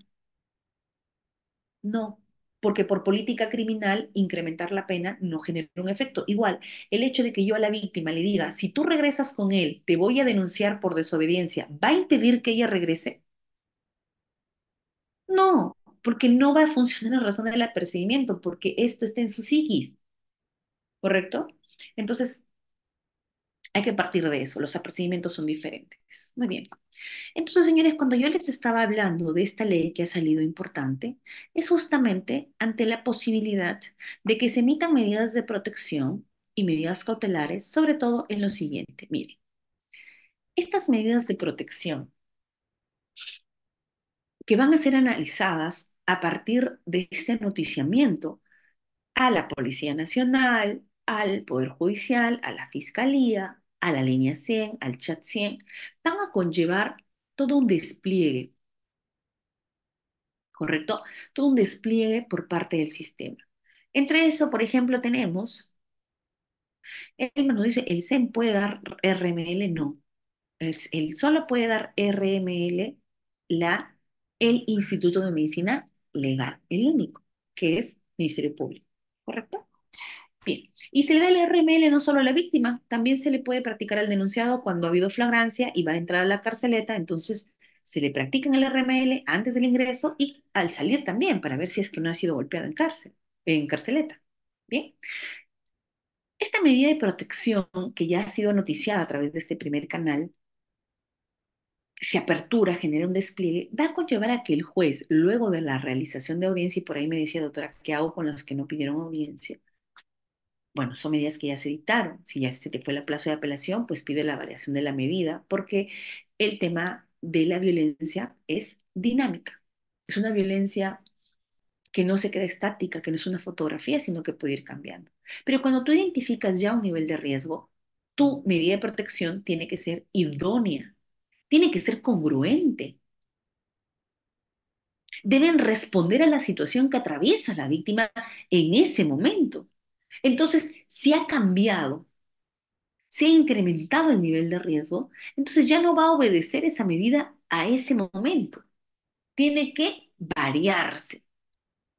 No, porque por política criminal incrementar la pena no genera un efecto. Igual, el hecho de que yo a la víctima le diga, si tú regresas con él, te voy a denunciar por desobediencia, ¿va a impedir que ella regrese? No, porque no va a funcionar en razón del apercibimiento, porque esto está en su psiquis, ¿correcto? Entonces, hay que partir de eso, los apercibimientos son diferentes. Muy bien. Entonces, señores, cuando yo les estaba hablando de esta ley que ha salido importante, es justamente ante la posibilidad de que se emitan medidas de protección y medidas cautelares, sobre todo en lo siguiente. Miren, estas medidas de protección que van a ser analizadas a partir de este noticiamiento a la Policía Nacional, al Poder Judicial, a la Fiscalía, a la línea 100, al chat 100, van a conllevar todo un despliegue, ¿correcto? Todo un despliegue por parte del sistema. Entre eso, por ejemplo, tenemos, él nos dice, el cen puede dar RML, no. El, el solo puede dar RML la, el Instituto de Medicina Legal, el único, que es Ministerio Público, ¿correcto? Bien, y se le da el RML no solo a la víctima, también se le puede practicar al denunciado cuando ha habido flagrancia y va a entrar a la carceleta, entonces se le practican el RML antes del ingreso y al salir también para ver si es que no ha sido golpeado en cárcel, en carceleta. Bien. Esta medida de protección que ya ha sido noticiada a través de este primer canal se apertura, genera un despliegue, va a conllevar a que el juez, luego de la realización de audiencia, y por ahí me decía, doctora, ¿qué hago con las que no pidieron audiencia? bueno, son medidas que ya se dictaron. Si ya se te fue la plazo de apelación, pues pide la variación de la medida, porque el tema de la violencia es dinámica. Es una violencia que no se queda estática, que no es una fotografía, sino que puede ir cambiando. Pero cuando tú identificas ya un nivel de riesgo, tu medida de protección tiene que ser idónea, tiene que ser congruente. Deben responder a la situación que atraviesa la víctima en ese momento. Entonces, si ha cambiado, si ha incrementado el nivel de riesgo, entonces ya no va a obedecer esa medida a ese momento. Tiene que variarse.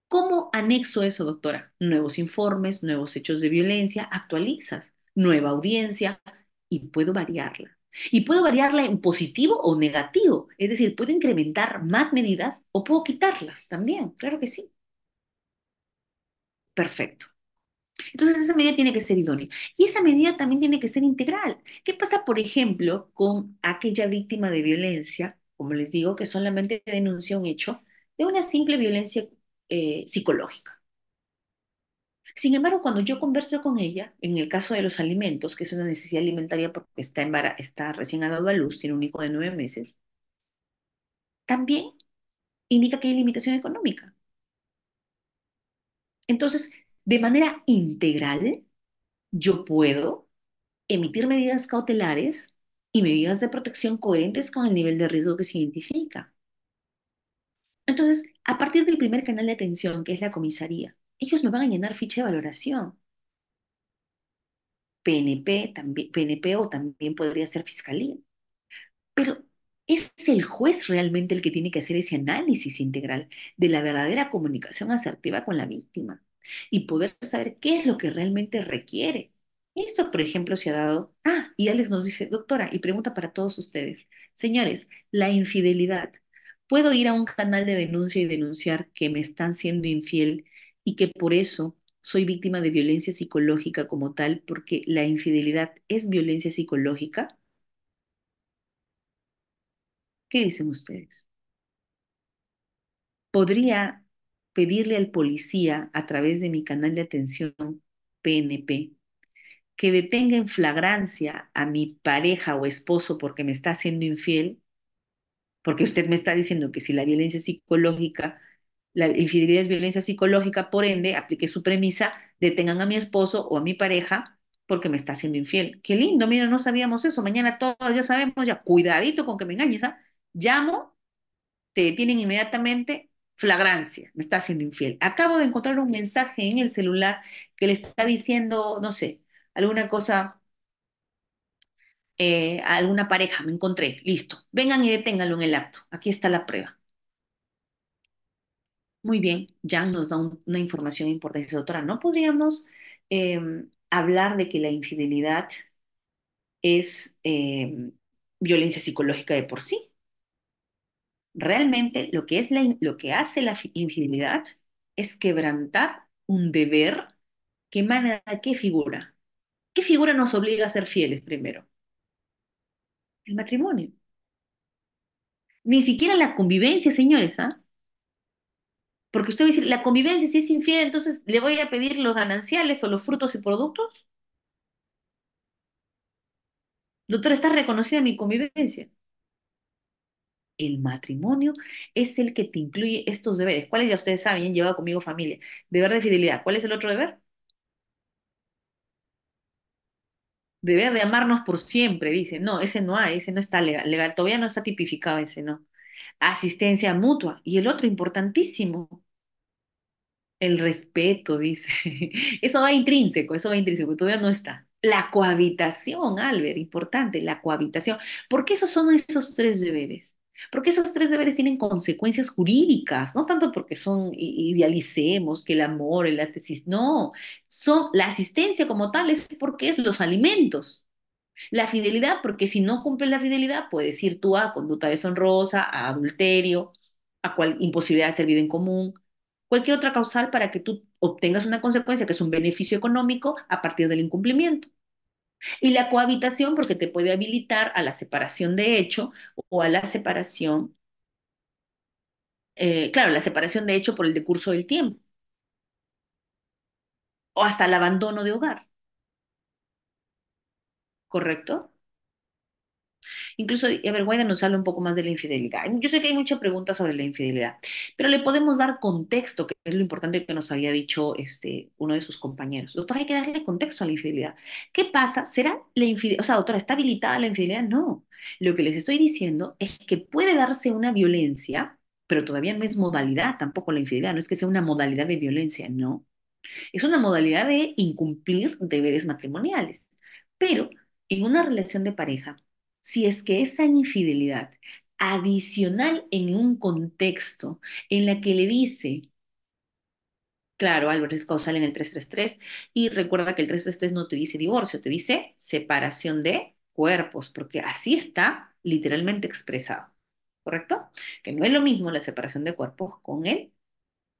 ¿Cómo anexo eso, doctora? Nuevos informes, nuevos hechos de violencia, actualizas, nueva audiencia y puedo variarla. Y puedo variarla en positivo o negativo, es decir, puedo incrementar más medidas o puedo quitarlas también, claro que sí. Perfecto. Entonces esa medida tiene que ser idónea. Y esa medida también tiene que ser integral. ¿Qué pasa, por ejemplo, con aquella víctima de violencia, como les digo, que solamente denuncia un hecho de una simple violencia eh, psicológica? Sin embargo, cuando yo converso con ella, en el caso de los alimentos, que es una necesidad alimentaria porque está, está recién ha dado a luz, tiene un hijo de nueve meses, también indica que hay limitación económica. Entonces, de manera integral, yo puedo emitir medidas cautelares y medidas de protección coherentes con el nivel de riesgo que se identifica. Entonces, a partir del primer canal de atención, que es la comisaría, ellos me van a llenar ficha de valoración. PNP, también, PNP o también podría ser fiscalía. Pero es el juez realmente el que tiene que hacer ese análisis integral de la verdadera comunicación asertiva con la víctima y poder saber qué es lo que realmente requiere. Esto, por ejemplo, se ha dado. Ah, y Alex nos dice, doctora, y pregunta para todos ustedes. Señores, la infidelidad. ¿Puedo ir a un canal de denuncia y denunciar que me están siendo infiel y que por eso soy víctima de violencia psicológica como tal, porque la infidelidad es violencia psicológica? ¿Qué dicen ustedes? ¿Podría pedirle al policía a través de mi canal de atención PNP que detenga en flagrancia a mi pareja o esposo porque me está haciendo infiel, porque usted me está diciendo que si la violencia psicológica, la infidelidad es violencia psicológica, por ende, aplique su premisa, detengan a mi esposo o a mi pareja porque me está haciendo infiel. Qué lindo, mira, no sabíamos eso, mañana todos ya sabemos, ya cuidadito con que me engañes, ¿ah? Llamo, te detienen inmediatamente, flagrancia, me está haciendo infiel. Acabo de encontrar un mensaje en el celular que le está diciendo, no sé, alguna cosa eh, a alguna pareja, me encontré, listo. Vengan y deténganlo en el acto. Aquí está la prueba. Muy bien, ya nos da una información importante. Doctora, ¿no podríamos em, hablar de que la infidelidad es em, violencia psicológica de por sí? realmente lo que, es lo que hace la infidelidad es quebrantar un deber que emana de qué figura. ¿Qué figura nos obliga a ser fieles primero? El matrimonio. Ni siquiera la convivencia, señores, ¿ah? Porque usted va a decir, la convivencia, si es infiel, entonces le voy a pedir los gananciales o los frutos y productos. Doctora, está reconocida mi convivencia el matrimonio es el que te incluye estos deberes. ¿Cuáles ya ustedes saben? lleva llevado conmigo familia. Deber de fidelidad. ¿Cuál es el otro deber? Deber de amarnos por siempre, dice. No, ese no hay, ese no está legal. legal todavía no está tipificado ese, no. Asistencia mutua. Y el otro importantísimo, el respeto, dice. Eso va intrínseco, eso va intrínseco, todavía no está. La cohabitación, Albert, importante, la cohabitación. ¿Por qué esos son esos tres deberes? Porque esos tres deberes tienen consecuencias jurídicas, no tanto porque son, idealicemos que el amor, el tesis no, son la asistencia como tal es porque es los alimentos. La fidelidad, porque si no cumples la fidelidad, puedes ir tú a conducta deshonrosa, a adulterio, a cual, imposibilidad de ser vida en común, cualquier otra causal para que tú obtengas una consecuencia que es un beneficio económico a partir del incumplimiento. Y la cohabitación porque te puede habilitar a la separación de hecho o a la separación, eh, claro, la separación de hecho por el decurso del tiempo o hasta el abandono de hogar. ¿Correcto? Incluso Everguaida nos habla un poco más de la infidelidad. Yo sé que hay mucha preguntas sobre la infidelidad, pero le podemos dar contexto, que es lo importante que nos había dicho este, uno de sus compañeros. Doctora, hay que darle contexto a la infidelidad. ¿Qué pasa? ¿Será la infidelidad? O sea, doctora, ¿está habilitada la infidelidad? No. Lo que les estoy diciendo es que puede darse una violencia, pero todavía no es modalidad tampoco la infidelidad, no es que sea una modalidad de violencia, no. Es una modalidad de incumplir deberes matrimoniales. Pero en una relación de pareja, si es que esa infidelidad adicional en un contexto en la que le dice, claro, Álvaro es causal en el 333, y recuerda que el 333 no te dice divorcio, te dice separación de cuerpos, porque así está literalmente expresado, ¿correcto? Que no es lo mismo la separación de cuerpos con el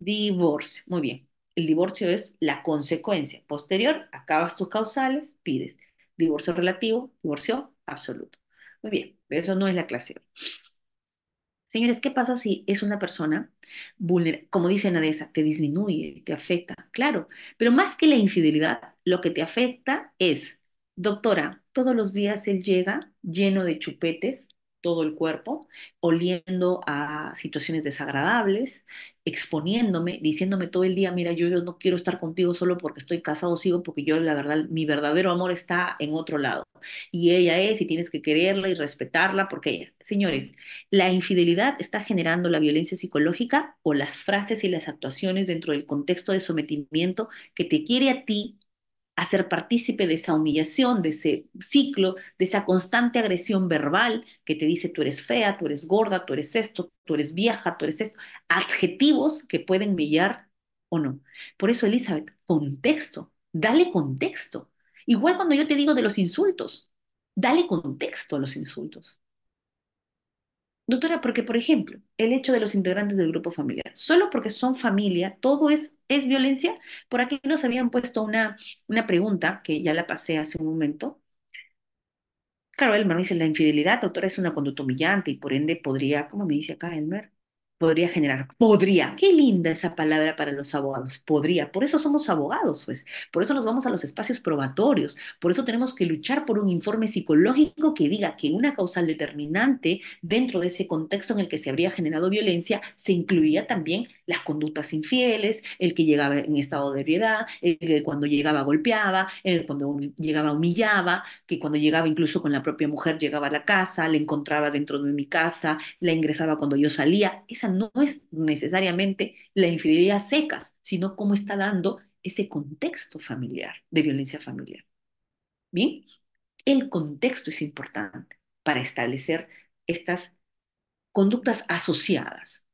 divorcio. Muy bien, el divorcio es la consecuencia. Posterior, acabas tus causales, pides divorcio relativo, divorcio absoluto. Muy bien, eso no es la clase Señores, ¿qué pasa si es una persona vulnerable? Como dice Nadeza, te disminuye, te afecta, claro. Pero más que la infidelidad, lo que te afecta es, doctora, todos los días él llega lleno de chupetes, todo el cuerpo, oliendo a situaciones desagradables, exponiéndome, diciéndome todo el día, mira, yo, yo no quiero estar contigo solo porque estoy casado, sigo, porque yo la verdad, mi verdadero amor está en otro lado. Y ella es, y tienes que quererla y respetarla, porque ella, señores, la infidelidad está generando la violencia psicológica o las frases y las actuaciones dentro del contexto de sometimiento que te quiere a ti hacer partícipe de esa humillación, de ese ciclo, de esa constante agresión verbal que te dice tú eres fea, tú eres gorda, tú eres esto, tú eres vieja, tú eres esto, adjetivos que pueden humillar o no. Por eso, Elizabeth, contexto, dale contexto. Igual cuando yo te digo de los insultos, dale contexto a los insultos. Doctora, porque por ejemplo, el hecho de los integrantes del grupo familiar, solo porque son familia, todo es, es violencia. Por aquí nos habían puesto una, una pregunta que ya la pasé hace un momento. Claro, Elmer me dice, la infidelidad, doctora, es una conducta humillante y por ende podría, como me dice acá Elmer? podría generar. Podría. Qué linda esa palabra para los abogados. Podría. Por eso somos abogados, pues. Por eso nos vamos a los espacios probatorios. Por eso tenemos que luchar por un informe psicológico que diga que una causal determinante dentro de ese contexto en el que se habría generado violencia se incluía también las conductas infieles, el que llegaba en estado de ebriedad, el que cuando llegaba golpeaba, el cuando llegaba humillaba, que cuando llegaba incluso con la propia mujer llegaba a la casa, la encontraba dentro de mi casa, la ingresaba cuando yo salía. Esa no es necesariamente la infidelidad secas, sino cómo está dando ese contexto familiar, de violencia familiar. Bien, el contexto es importante para establecer estas conductas asociadas.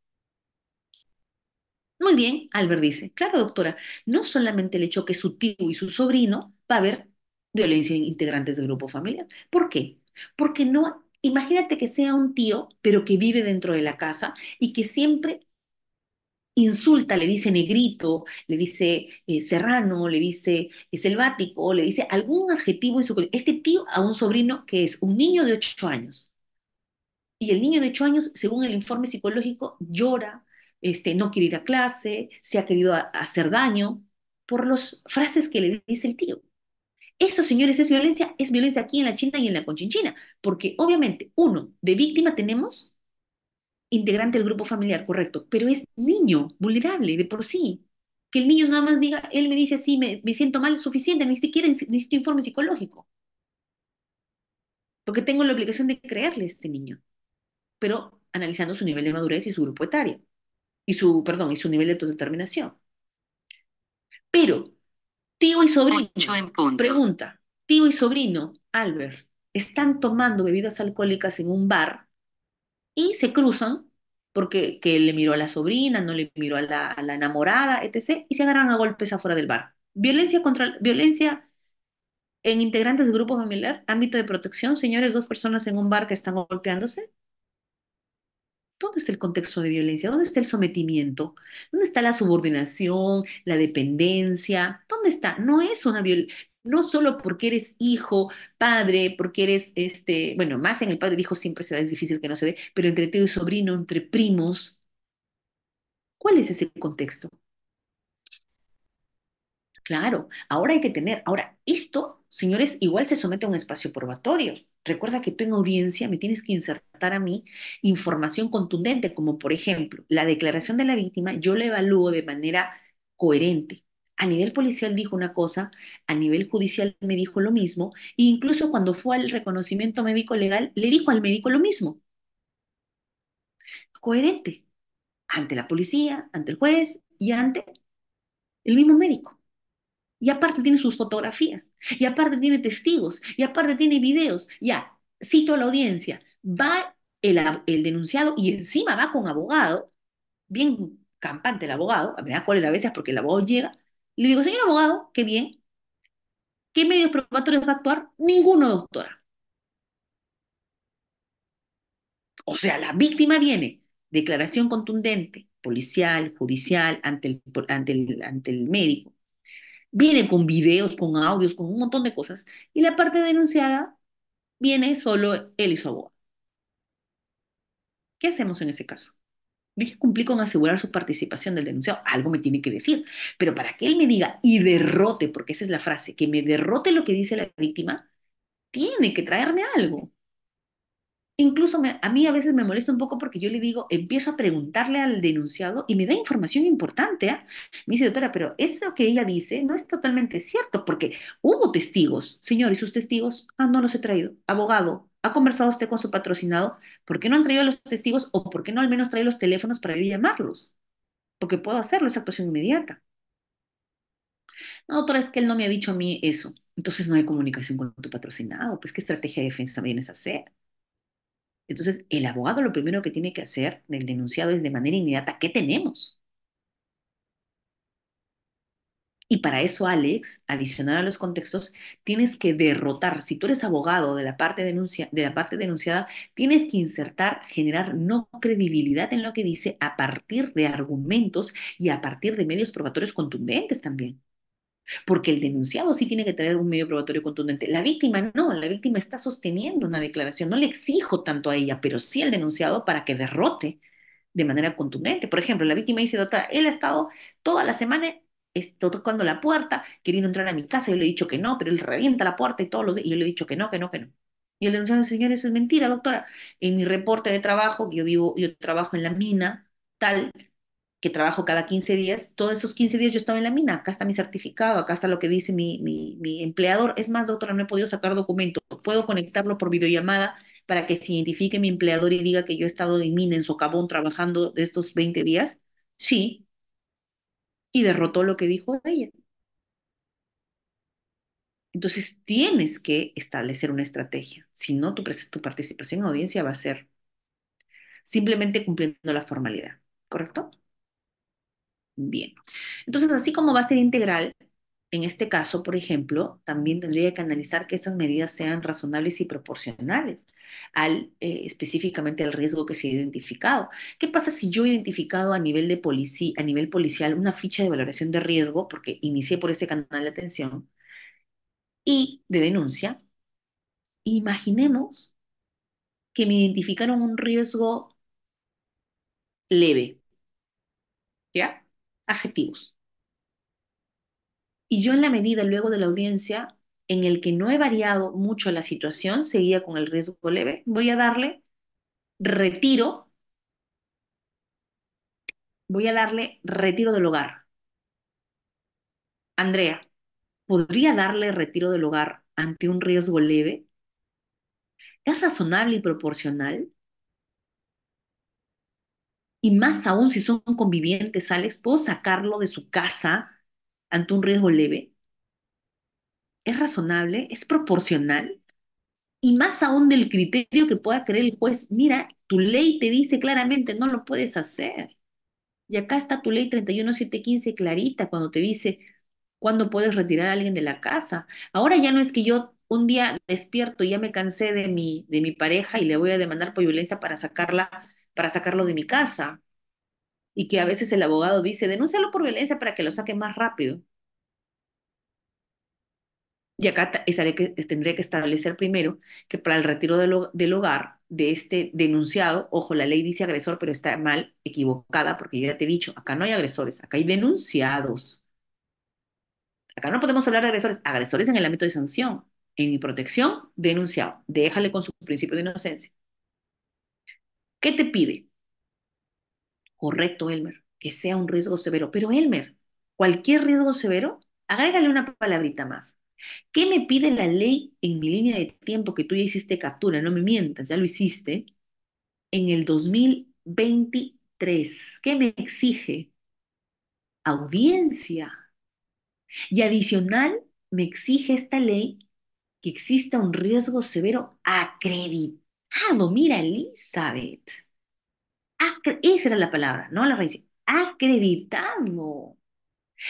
Muy bien, Albert dice, claro doctora, no solamente el hecho que su tío y su sobrino va a haber violencia en integrantes del grupo familiar. ¿Por qué? Porque no Imagínate que sea un tío, pero que vive dentro de la casa y que siempre insulta, le dice negrito, le dice eh, serrano, le dice eh, selvático, le dice algún adjetivo en su... Este tío a un sobrino que es un niño de 8 años. Y el niño de 8 años, según el informe psicológico, llora, este, no quiere ir a clase, se ha querido hacer daño por las frases que le dice el tío. Eso, señores, es violencia, es violencia aquí en la China y en la Conchinchina, porque obviamente, uno, de víctima tenemos integrante del grupo familiar, correcto, pero es niño, vulnerable de por sí. Que el niño nada más diga, él me dice así, me, me siento mal, es suficiente, ni siquiera necesito informe psicológico. Porque tengo la obligación de creerle a este niño, pero analizando su nivel de madurez y su grupo etario, y su, perdón, y su nivel de autodeterminación. Pero Tío y sobrino. Pregunta. Tío y sobrino, Albert, están tomando bebidas alcohólicas en un bar y se cruzan porque que le miró a la sobrina, no le miró a la, enamorada, etc. Y se agarran a golpes afuera del bar. Violencia contra violencia en integrantes de grupo familiar, ámbito de protección, señores, dos personas en un bar que están golpeándose, ¿Dónde está el contexto de violencia? ¿Dónde está el sometimiento? ¿Dónde está la subordinación, la dependencia? ¿Dónde está? No es una violencia. No solo porque eres hijo, padre, porque eres, este, bueno, más en el padre, y hijo siempre se da, es difícil que no se dé, pero entre tío y sobrino, entre primos, ¿cuál es ese contexto? Claro, ahora hay que tener, ahora esto, señores, igual se somete a un espacio probatorio. Recuerda que tú en audiencia me tienes que insertar a mí información contundente, como por ejemplo, la declaración de la víctima, yo la evalúo de manera coherente. A nivel policial dijo una cosa, a nivel judicial me dijo lo mismo, e incluso cuando fue al reconocimiento médico legal, le dijo al médico lo mismo. Coherente, ante la policía, ante el juez y ante el mismo médico. Y aparte tiene sus fotografías, y aparte tiene testigos, y aparte tiene videos. Ya, cito a la audiencia, va el, denunciado y encima va con abogado, bien campante el abogado, a ver cuál era a veces porque el abogado llega, le digo, señor abogado, qué bien, ¿qué medios probatorios va a actuar? Ninguno, doctora. O sea, la víctima viene, declaración contundente, policial, judicial, ante el, ante el, ante el médico, viene con videos, con audios, con un montón de cosas, y la parte denunciada viene solo él y su abogado. ¿Qué hacemos en ese caso? Yo cumplí con asegurar su participación del denunciado, algo me tiene que decir, pero para que él me diga y derrote, porque esa es la frase, que me derrote lo que dice la víctima, tiene que traerme algo. Incluso a mí a veces me molesta un poco porque yo le digo, empiezo a preguntarle al denunciado y me da información importante. ¿ah? Me dice, doctora, pero eso que ella dice no es totalmente cierto porque hubo testigos, señor, y sus testigos, ah, no los he traído. Abogado, ¿ha conversado usted con su patrocinado? ¿Por qué no han traído los testigos o por qué no al menos trae los teléfonos para llamarlos? Porque puedo hacerlo, esa actuación inmediata. No, doctora, es que él no me ha dicho a mí eso. Entonces no hay comunicación con tu patrocinado. Pues, ¿qué estrategia de defensa vienes a hacer? Entonces, el abogado lo primero que tiene que hacer del denunciado es de manera inmediata, ¿qué tenemos? Y para eso, Alex, adicional a los contextos, tienes que derrotar. Si tú eres abogado de la parte, de la parte denunciada, tienes que insertar, generar no credibilidad en lo que dice a partir de argumentos y a partir de medios probatorios contundentes también. Porque el denunciado sí tiene que tener un medio probatorio contundente. La víctima no, la víctima está sosteniendo una declaración. No le exijo tanto a ella, pero sí al denunciado para que derrote de manera contundente. Por ejemplo, la víctima dice, doctora, él ha estado toda la semana tocando la puerta, queriendo entrar a mi casa, yo le he dicho que no, pero él revienta la puerta y todos los y yo le he dicho que no, que no, que no. Y el denunciado, señor, eso es mentira, doctora. En mi reporte de trabajo, yo vivo, yo trabajo en la mina, tal, que trabajo cada 15 días, todos esos 15 días yo estaba en la mina, acá está mi certificado, acá está lo que dice mi, mi, empleador. Es más, doctora, no he podido sacar documento, puedo conectarlo por videollamada para que se identifique mi empleador y diga que yo he estado en mina, en socavón, trabajando estos 20 días. Sí. Y derrotó lo que dijo ella. Entonces tienes que establecer una estrategia, si no tu, participación en audiencia va a ser simplemente cumpliendo la formalidad, ¿correcto? Bien. Entonces, así como va a ser integral, en este caso, por ejemplo, también tendría que analizar que esas medidas sean razonables y proporcionales al, eh, específicamente al riesgo que se ha identificado. ¿Qué pasa si yo he identificado a nivel, de policía, a nivel policial una ficha de valoración de riesgo, porque inicié por ese canal de atención, y de denuncia? Imaginemos que me identificaron un riesgo leve. ¿Ya? adjetivos. Y yo en la medida luego de la audiencia en el que no he variado mucho la situación, seguía con el riesgo leve, voy a darle retiro, voy a darle retiro del hogar. Andrea, ¿podría darle retiro del hogar ante un riesgo leve? ¿Es razonable y proporcional? y más aún si son convivientes, Alex, ¿puedo sacarlo de su casa ante un riesgo leve? ¿Es razonable? ¿Es proporcional? Y más aún del criterio que pueda creer el juez, mira, tu ley te dice claramente, no lo puedes hacer. Y acá está tu ley 31715 clarita cuando te dice cuándo puedes retirar a alguien de la casa. Ahora ya no es que yo un día despierto y ya me cansé de mi, de mi pareja y le voy a demandar por violencia para sacarla para sacarlo de mi casa. Y que a veces el abogado dice, denúncialo por violencia para que lo saque más rápido. Y acá estaré que, que establecer primero que para el retiro del, del, hogar de este denunciado, ojo, la ley dice agresor, pero está mal equivocada, porque ya te he dicho, acá no hay agresores, acá hay denunciados. Acá no podemos hablar de agresores, agresores en el ámbito de sanción. En mi protección, denunciado. Déjale con su principio de inocencia. ¿Qué te pide? Correcto, Elmer, que sea un riesgo severo. Pero, Elmer, cualquier riesgo severo, agrégale una palabrita más. ¿Qué me pide la ley en mi línea de tiempo que tú ya hiciste captura? No me mientas, ya lo hiciste. En el 2023, ¿qué me exige? Audiencia. Y adicional, me exige esta ley que exista un riesgo severo acreditado creado, mira, Elizabeth. Esa era la palabra, no la raíz. Acreditado.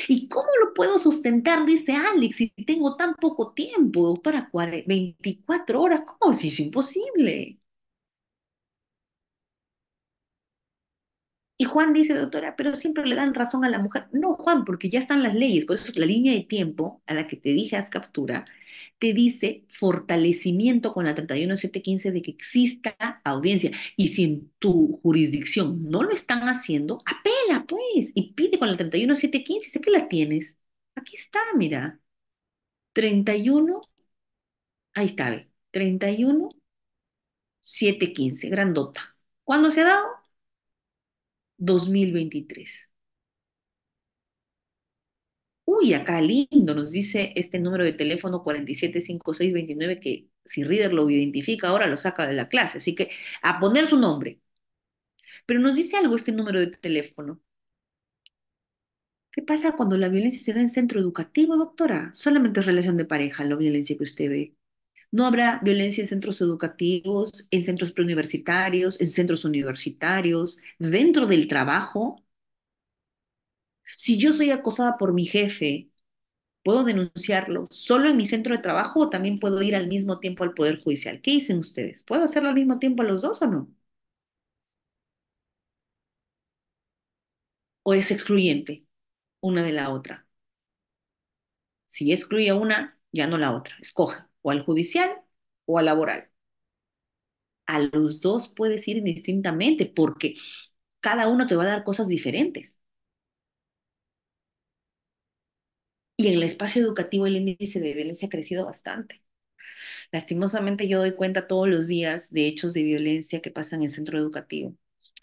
¿Y cómo lo puedo sustentar? Dice Alex, si tengo tan poco tiempo, doctora, 24 horas, ¿cómo? Si es imposible. Y Juan dice, doctora, pero siempre le dan razón a la mujer. No, Juan, porque ya están las leyes. Por eso la línea de tiempo a la que te dije haz captura te dice fortalecimiento con la 31715 de que exista audiencia. Y si en tu jurisdicción no lo están haciendo, apela pues y pide con la 31715, sé que la tienes. Aquí está, mira. 31, ahí está, ve. 31, 715, grandota. ¿Cuándo se ha dado? 2023. Y acá lindo, nos dice este número de teléfono 475629 que si Reader lo identifica ahora lo saca de la clase. Así que a poner su nombre. Pero nos dice algo este número de teléfono. ¿Qué pasa cuando la violencia se da en centro educativo, doctora? Solamente es relación de pareja, la violencia que usted ve. No habrá violencia en centros educativos, en centros preuniversitarios, en centros universitarios, dentro del trabajo, si yo soy acosada por mi jefe, ¿puedo denunciarlo solo en mi centro de trabajo o también puedo ir al mismo tiempo al Poder Judicial? ¿Qué dicen ustedes? ¿Puedo hacerlo al mismo tiempo a los dos o no? ¿O es excluyente una de la otra? Si excluye a una, ya no la otra. Escoge o al judicial o al laboral. A los dos puedes ir indistintamente porque cada uno te va a dar cosas diferentes. Y en el espacio educativo el índice de violencia ha crecido bastante. Lastimosamente yo doy cuenta todos los días de hechos de violencia que pasan en el centro educativo,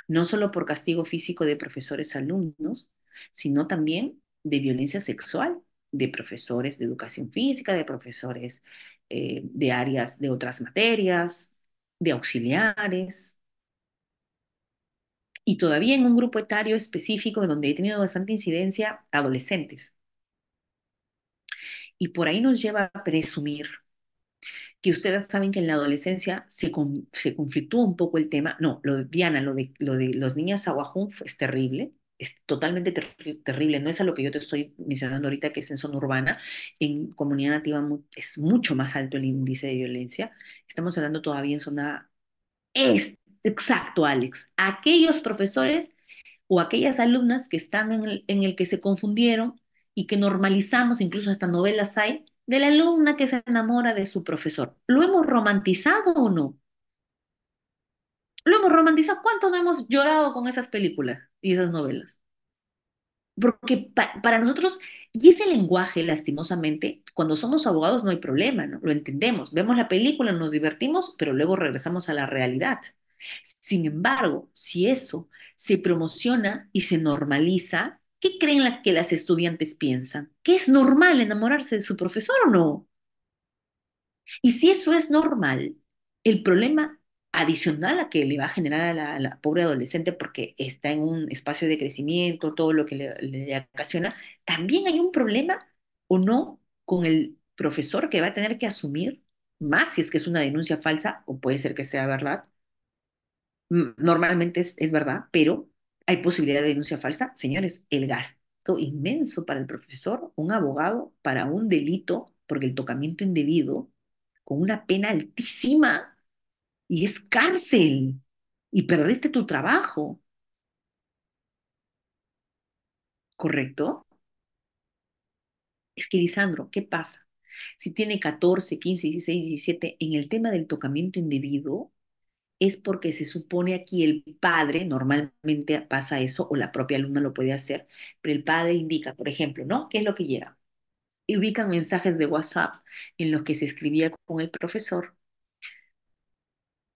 no solo por castigo físico de profesores alumnos, sino también de violencia sexual de profesores de educación física, de profesores eh, de áreas de otras materias, de auxiliares. Y todavía en un grupo etario específico donde he tenido bastante incidencia, adolescentes. Y por ahí nos lleva a presumir que ustedes saben que en la adolescencia se, con, se conflictúa un poco el tema. No, lo de Diana, lo de, lo de los niñas ahuajun es terrible, es totalmente terrible. No es a lo que yo te estoy mencionando ahorita, que es en zona urbana. En comunidad nativa es mucho más alto el índice de violencia. Estamos hablando todavía en zona... Es, exacto, Alex. Aquellos profesores o aquellas alumnas que están en el que se confundieron y que normalizamos, incluso hasta novelas hay, de la alumna que se enamora de su profesor. ¿Lo hemos romantizado o no? Lo hemos romantizado. ¿Cuántos no hemos llorado con esas películas y esas novelas? Porque para nosotros, y ese lenguaje, lastimosamente, cuando somos abogados no hay problema, ¿no? lo entendemos, vemos la película, nos divertimos, pero luego regresamos a la realidad. Sin embargo, si eso se promociona y se normaliza, ¿Qué creen la, que las estudiantes piensan? ¿Que es normal enamorarse de su profesor o no? Y si eso es normal, el problema adicional a que le va a generar a la, pobre adolescente porque está en un espacio de crecimiento, todo lo que le, ocasiona, también hay un problema o no con el profesor que va a tener que asumir, más si es que es una denuncia falsa o puede ser que sea verdad. Mm, normalmente es verdad, pero ¿Hay posibilidad de denuncia falsa? Señores, el gasto inmenso para el profesor, un abogado, para un delito, porque el tocamiento indebido, con una pena altísima, y es cárcel, y perdiste tu trabajo. ¿Correcto? Es que, Lisandro, ¿qué pasa? Si tiene 14, 15, 16, 17, en el tema del tocamiento indebido, es porque se supone aquí el padre, normalmente pasa eso, o la propia alumna lo puede hacer, pero el padre indica, por ejemplo, ¿no? ¿Qué es lo que llega? Y ubican mensajes de WhatsApp en los que se escribía con el profesor.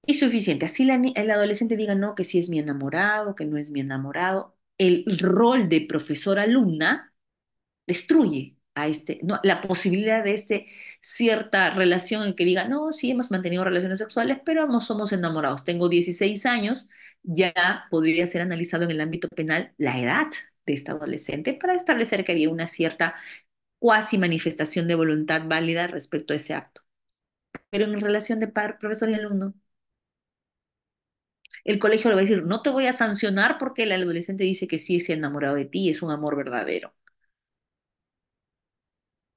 Y suficiente. Así el adolescente diga, no, que sí es mi enamorado, que no es mi enamorado. El rol de profesor-alumna destruye este, no, la posibilidad de este, cierta relación en que diga, no, sí hemos mantenido relaciones sexuales, pero no somos enamorados. Tengo 16 años, ya podría ser analizado en el ámbito penal la edad de esta adolescente para establecer que había una cierta cuasi manifestación de voluntad válida respecto a ese acto. Pero en relación de par, profesor y alumno, el colegio le va a decir, no te voy a sancionar porque el adolescente dice que sí se ha enamorado de ti, es un amor verdadero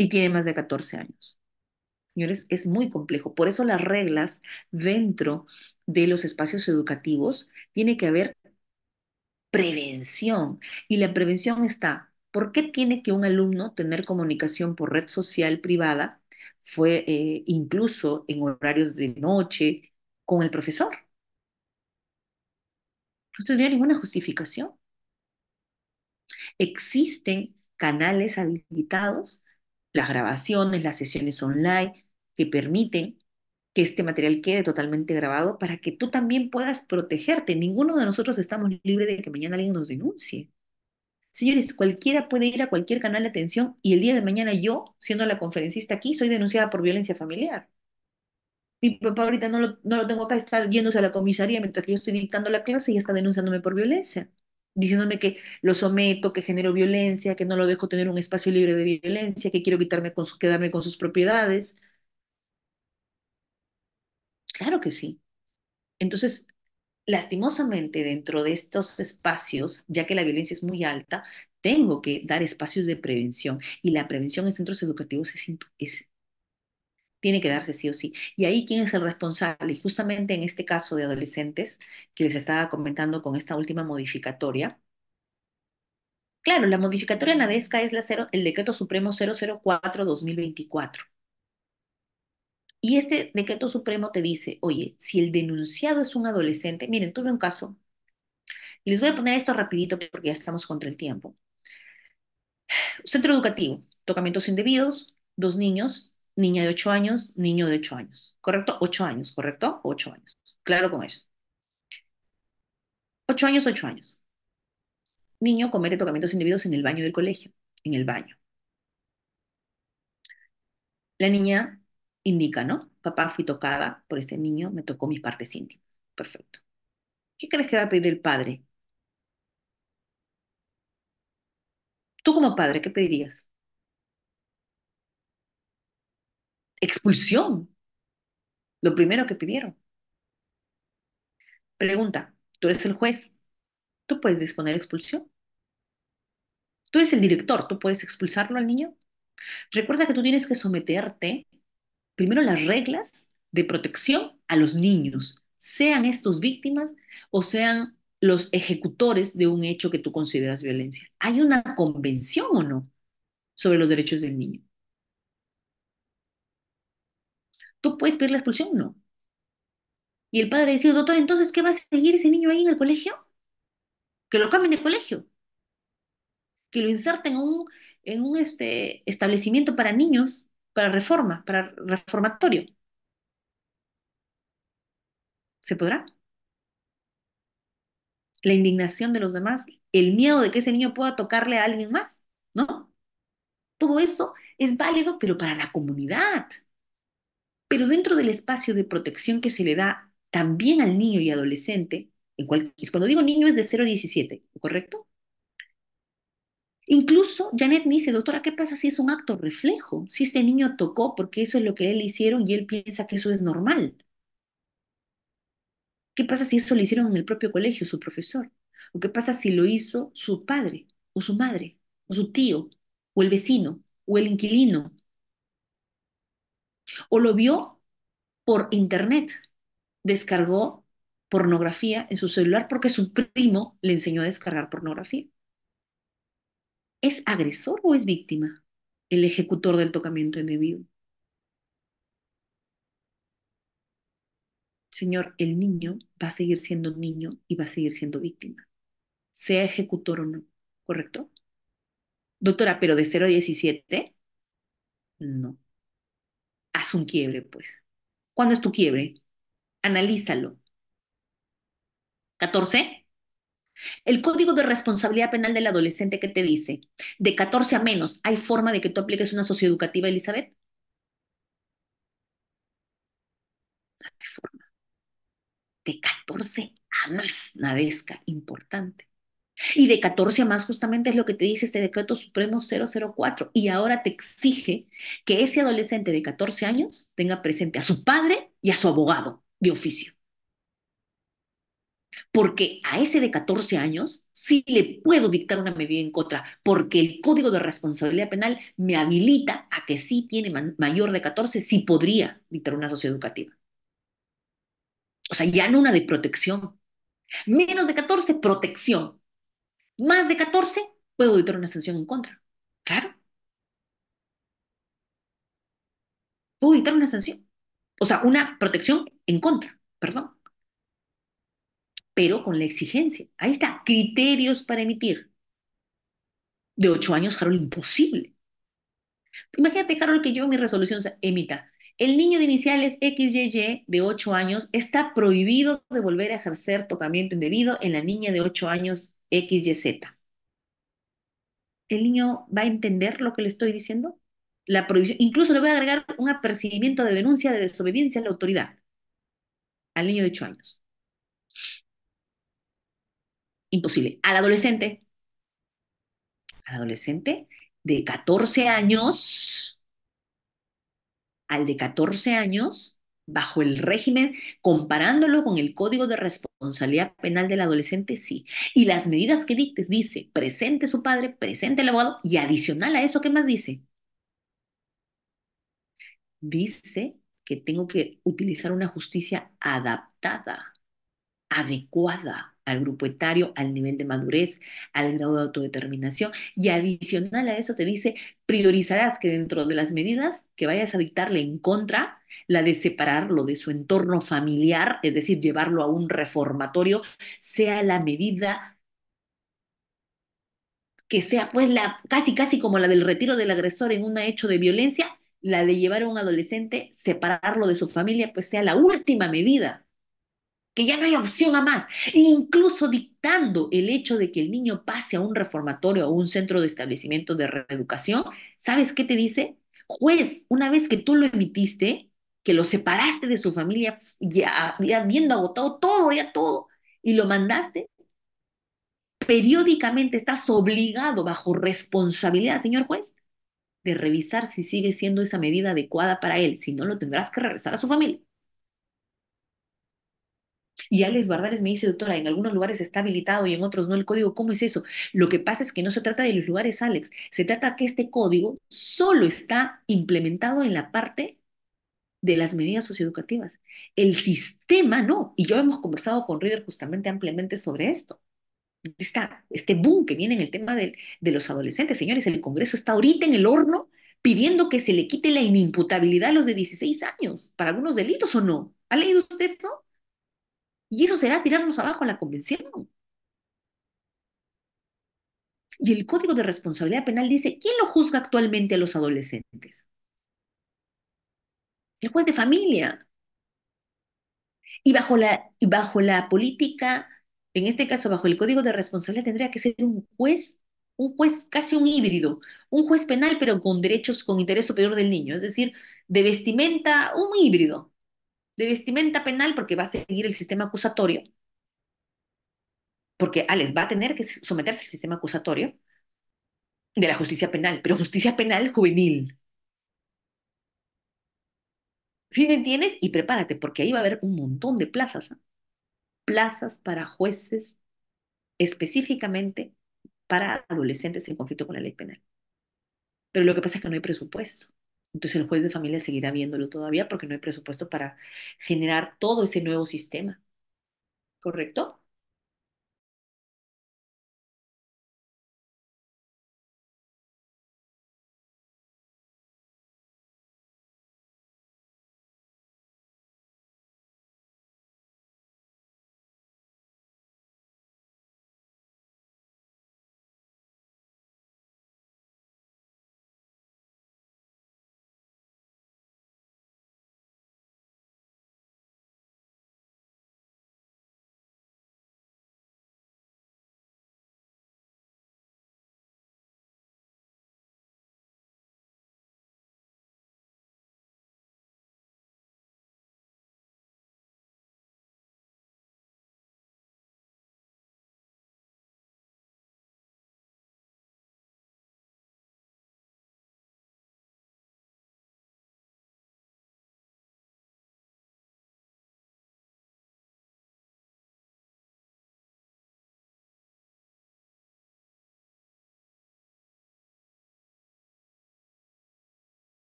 y tiene más de 14 años. Señores, es muy complejo. Por eso las reglas dentro de los espacios educativos tiene que haber prevención. Y la prevención está, ¿por qué tiene que un alumno tener comunicación por red social privada? Fue eh, incluso en horarios de noche con el profesor. Entonces no hay ninguna justificación. Existen canales habilitados las grabaciones, las sesiones online que permiten que este material quede totalmente grabado para que tú también puedas protegerte. Ninguno de nosotros estamos libres de que mañana alguien nos denuncie. Señores, cualquiera puede ir a cualquier canal de atención y el día de mañana yo, siendo la conferencista aquí, soy denunciada por violencia familiar. Mi papá ahorita no lo, no lo tengo acá, está yéndose a la comisaría mientras que yo estoy dictando la clase y está denunciándome por violencia diciéndome que lo someto, que genero violencia, que no lo dejo tener un espacio libre de violencia, que quiero quitarme con quedarme con sus propiedades. Claro que sí. Entonces, lastimosamente, dentro de estos espacios, ya que la violencia es muy alta, tengo que dar espacios de prevención. Y la prevención en centros educativos es, es tiene que darse sí o sí. Y ahí, ¿quién es el responsable? Y justamente en este caso de adolescentes que les estaba comentando con esta última modificatoria, claro, la modificatoria NADESCA es la cero, el decreto supremo 004-2024. Y este decreto supremo te dice, oye, si el denunciado es un adolescente, miren, tuve un caso, y les voy a poner esto rapidito porque ya estamos contra el tiempo. Centro educativo, tocamientos indebidos, dos niños, niña de 8 años, niño de 8 años. ¿Correcto? Ocho años, ¿correcto? Ocho años. Claro con eso. Ocho años, ocho años. Niño comete tocamientos indebidos en el baño del colegio, en el baño. La niña indica, ¿no? Papá, fui tocada por este niño, me tocó mis partes íntimas. Perfecto. ¿Qué crees que va a pedir el padre? Tú como padre, ¿qué pedirías? expulsión. Lo primero que pidieron. Pregunta, tú eres el juez, tú puedes disponer expulsión. Tú eres el director, tú puedes expulsarlo al niño. Recuerda que tú tienes que someterte primero las reglas de protección a los niños, sean estos víctimas o sean los ejecutores de un hecho que tú consideras violencia. ¿Hay una convención o no sobre los derechos del niño? ¿Tú puedes pedir la expulsión? No. Y el padre dice, doctor, entonces, ¿qué va a seguir ese niño ahí en el colegio? Que lo cambien de colegio. Que lo inserten en un, este, establecimiento para niños, para reforma, para reformatorio. ¿Se podrá? La indignación de los demás, el miedo de que ese niño pueda tocarle a alguien más, ¿no? Todo eso es válido, pero para la comunidad. Pero dentro del espacio de protección que se le da también al niño y adolescente, cuando digo niño es de 0 a 17, ¿correcto? Incluso Janet me dice, doctora, ¿qué pasa si es un acto reflejo? Si este niño tocó porque eso es lo que él hicieron y él piensa que eso es normal. ¿Qué pasa si eso lo hicieron en el propio colegio, su profesor? ¿O qué pasa si lo hizo su padre o su madre o su tío o el vecino o el inquilino o lo vio por internet, descargó pornografía en su celular porque su primo le enseñó a descargar pornografía. ¿Es agresor o es víctima el ejecutor del tocamiento indebido? Señor, el niño va a seguir siendo niño y va a seguir siendo víctima, sea ejecutor o no, ¿correcto? Doctora, pero de 0 a 17, no haz un quiebre, pues. ¿Cuándo es tu quiebre? Analízalo. 14. El Código de Responsabilidad Penal del Adolescente que te dice, de 14 a menos, ¿hay forma de que tú apliques una socioeducativa, Elizabeth? hay forma. De 14 a más, Nadesca, importante. Y de 14 más justamente es lo que te dice este decreto supremo 004. Y ahora te exige que ese adolescente de 14 años tenga presente a su padre y a su abogado de oficio. Porque a ese de 14 años sí le puedo dictar una medida en contra, porque el Código de Responsabilidad Penal me habilita a que si tiene mayor de 14, sí podría dictar una socioeducativa. O sea, ya no una de protección. Menos de 14, protección más de 14, puedo editar una sanción en contra. Claro. Puedo editar una sanción. O sea, una protección en contra, perdón. Pero con la exigencia. Ahí está, criterios para emitir. De ocho años, Harold, imposible. Imagínate, Harold, que yo mi resolución emita. El niño de iniciales XYY de 8 años está prohibido de volver a ejercer tocamiento indebido en la niña de 8 años X, Z. ¿El niño va a entender lo que le estoy diciendo? La prohibición, incluso le voy a agregar un apercibimiento de denuncia de desobediencia a la autoridad al niño de 8 años. Imposible. Al adolescente, al adolescente de 14 años, al de 14 años, bajo el régimen, comparándolo con el código de responsabilidad responsabilidad penal del adolescente, sí. Y las medidas que dictes, dice, presente su padre, presente el abogado, y adicional a eso, ¿qué más dice? Dice que tengo que utilizar una justicia adaptada, adecuada, al grupo etario, al nivel de madurez, al grado de autodeterminación y adicional a eso te dice, priorizarás que dentro de las medidas que vayas a dictarle en contra, la de separarlo de su entorno familiar, es decir, llevarlo a un reformatorio, sea la medida que sea pues la casi casi como la del retiro del agresor en un hecho de violencia, la de llevar a un adolescente, separarlo de su familia, pues sea la última medida ya no hay opción a más, incluso dictando el hecho de que el niño pase a un reformatorio o un centro de establecimiento de reeducación, ¿sabes qué te dice? Juez, una vez que tú lo emitiste, que lo separaste de su familia, ya habiendo agotado todo, ya todo, y lo mandaste, periódicamente estás obligado bajo responsabilidad, señor juez, de revisar si sigue siendo esa medida adecuada para él, si no lo tendrás que regresar a su familia. Y Alex Bardares me dice, doctora, en algunos lugares está habilitado y en otros no el código. ¿Cómo es eso? Lo que pasa es que no se trata de los lugares, Alex. Se trata que este código solo está implementado en la parte de las medidas socioeducativas. El sistema no. Y yo hemos conversado con Reader justamente ampliamente sobre esto. Está este boom que viene en el tema de, los adolescentes. Señores, el Congreso está ahorita en el horno pidiendo que se le quite la inimputabilidad a los de 16 años para algunos delitos o no. ¿Ha leído usted esto? Y eso será tirarnos abajo a la convención. Y el Código de Responsabilidad Penal dice, ¿quién lo juzga actualmente a los adolescentes? El juez de familia. Y bajo la, bajo la política, en este caso bajo el Código de Responsabilidad, tendría que ser un juez, un juez casi un híbrido, un juez penal pero con derechos, con interés superior del niño, es decir, de vestimenta, un híbrido, de vestimenta penal porque va a seguir el sistema acusatorio, porque Alex va a tener que someterse al sistema acusatorio de la justicia penal, pero justicia penal juvenil. Si ¿Sí me entiendes? Y prepárate, porque ahí va a haber un montón de plazas. ¿ah? Plazas para jueces específicamente para adolescentes en conflicto con la ley penal. Pero lo que pasa es que no hay presupuesto. Entonces el juez de familia seguirá viéndolo todavía porque no hay presupuesto para generar todo ese nuevo sistema. ¿Correcto?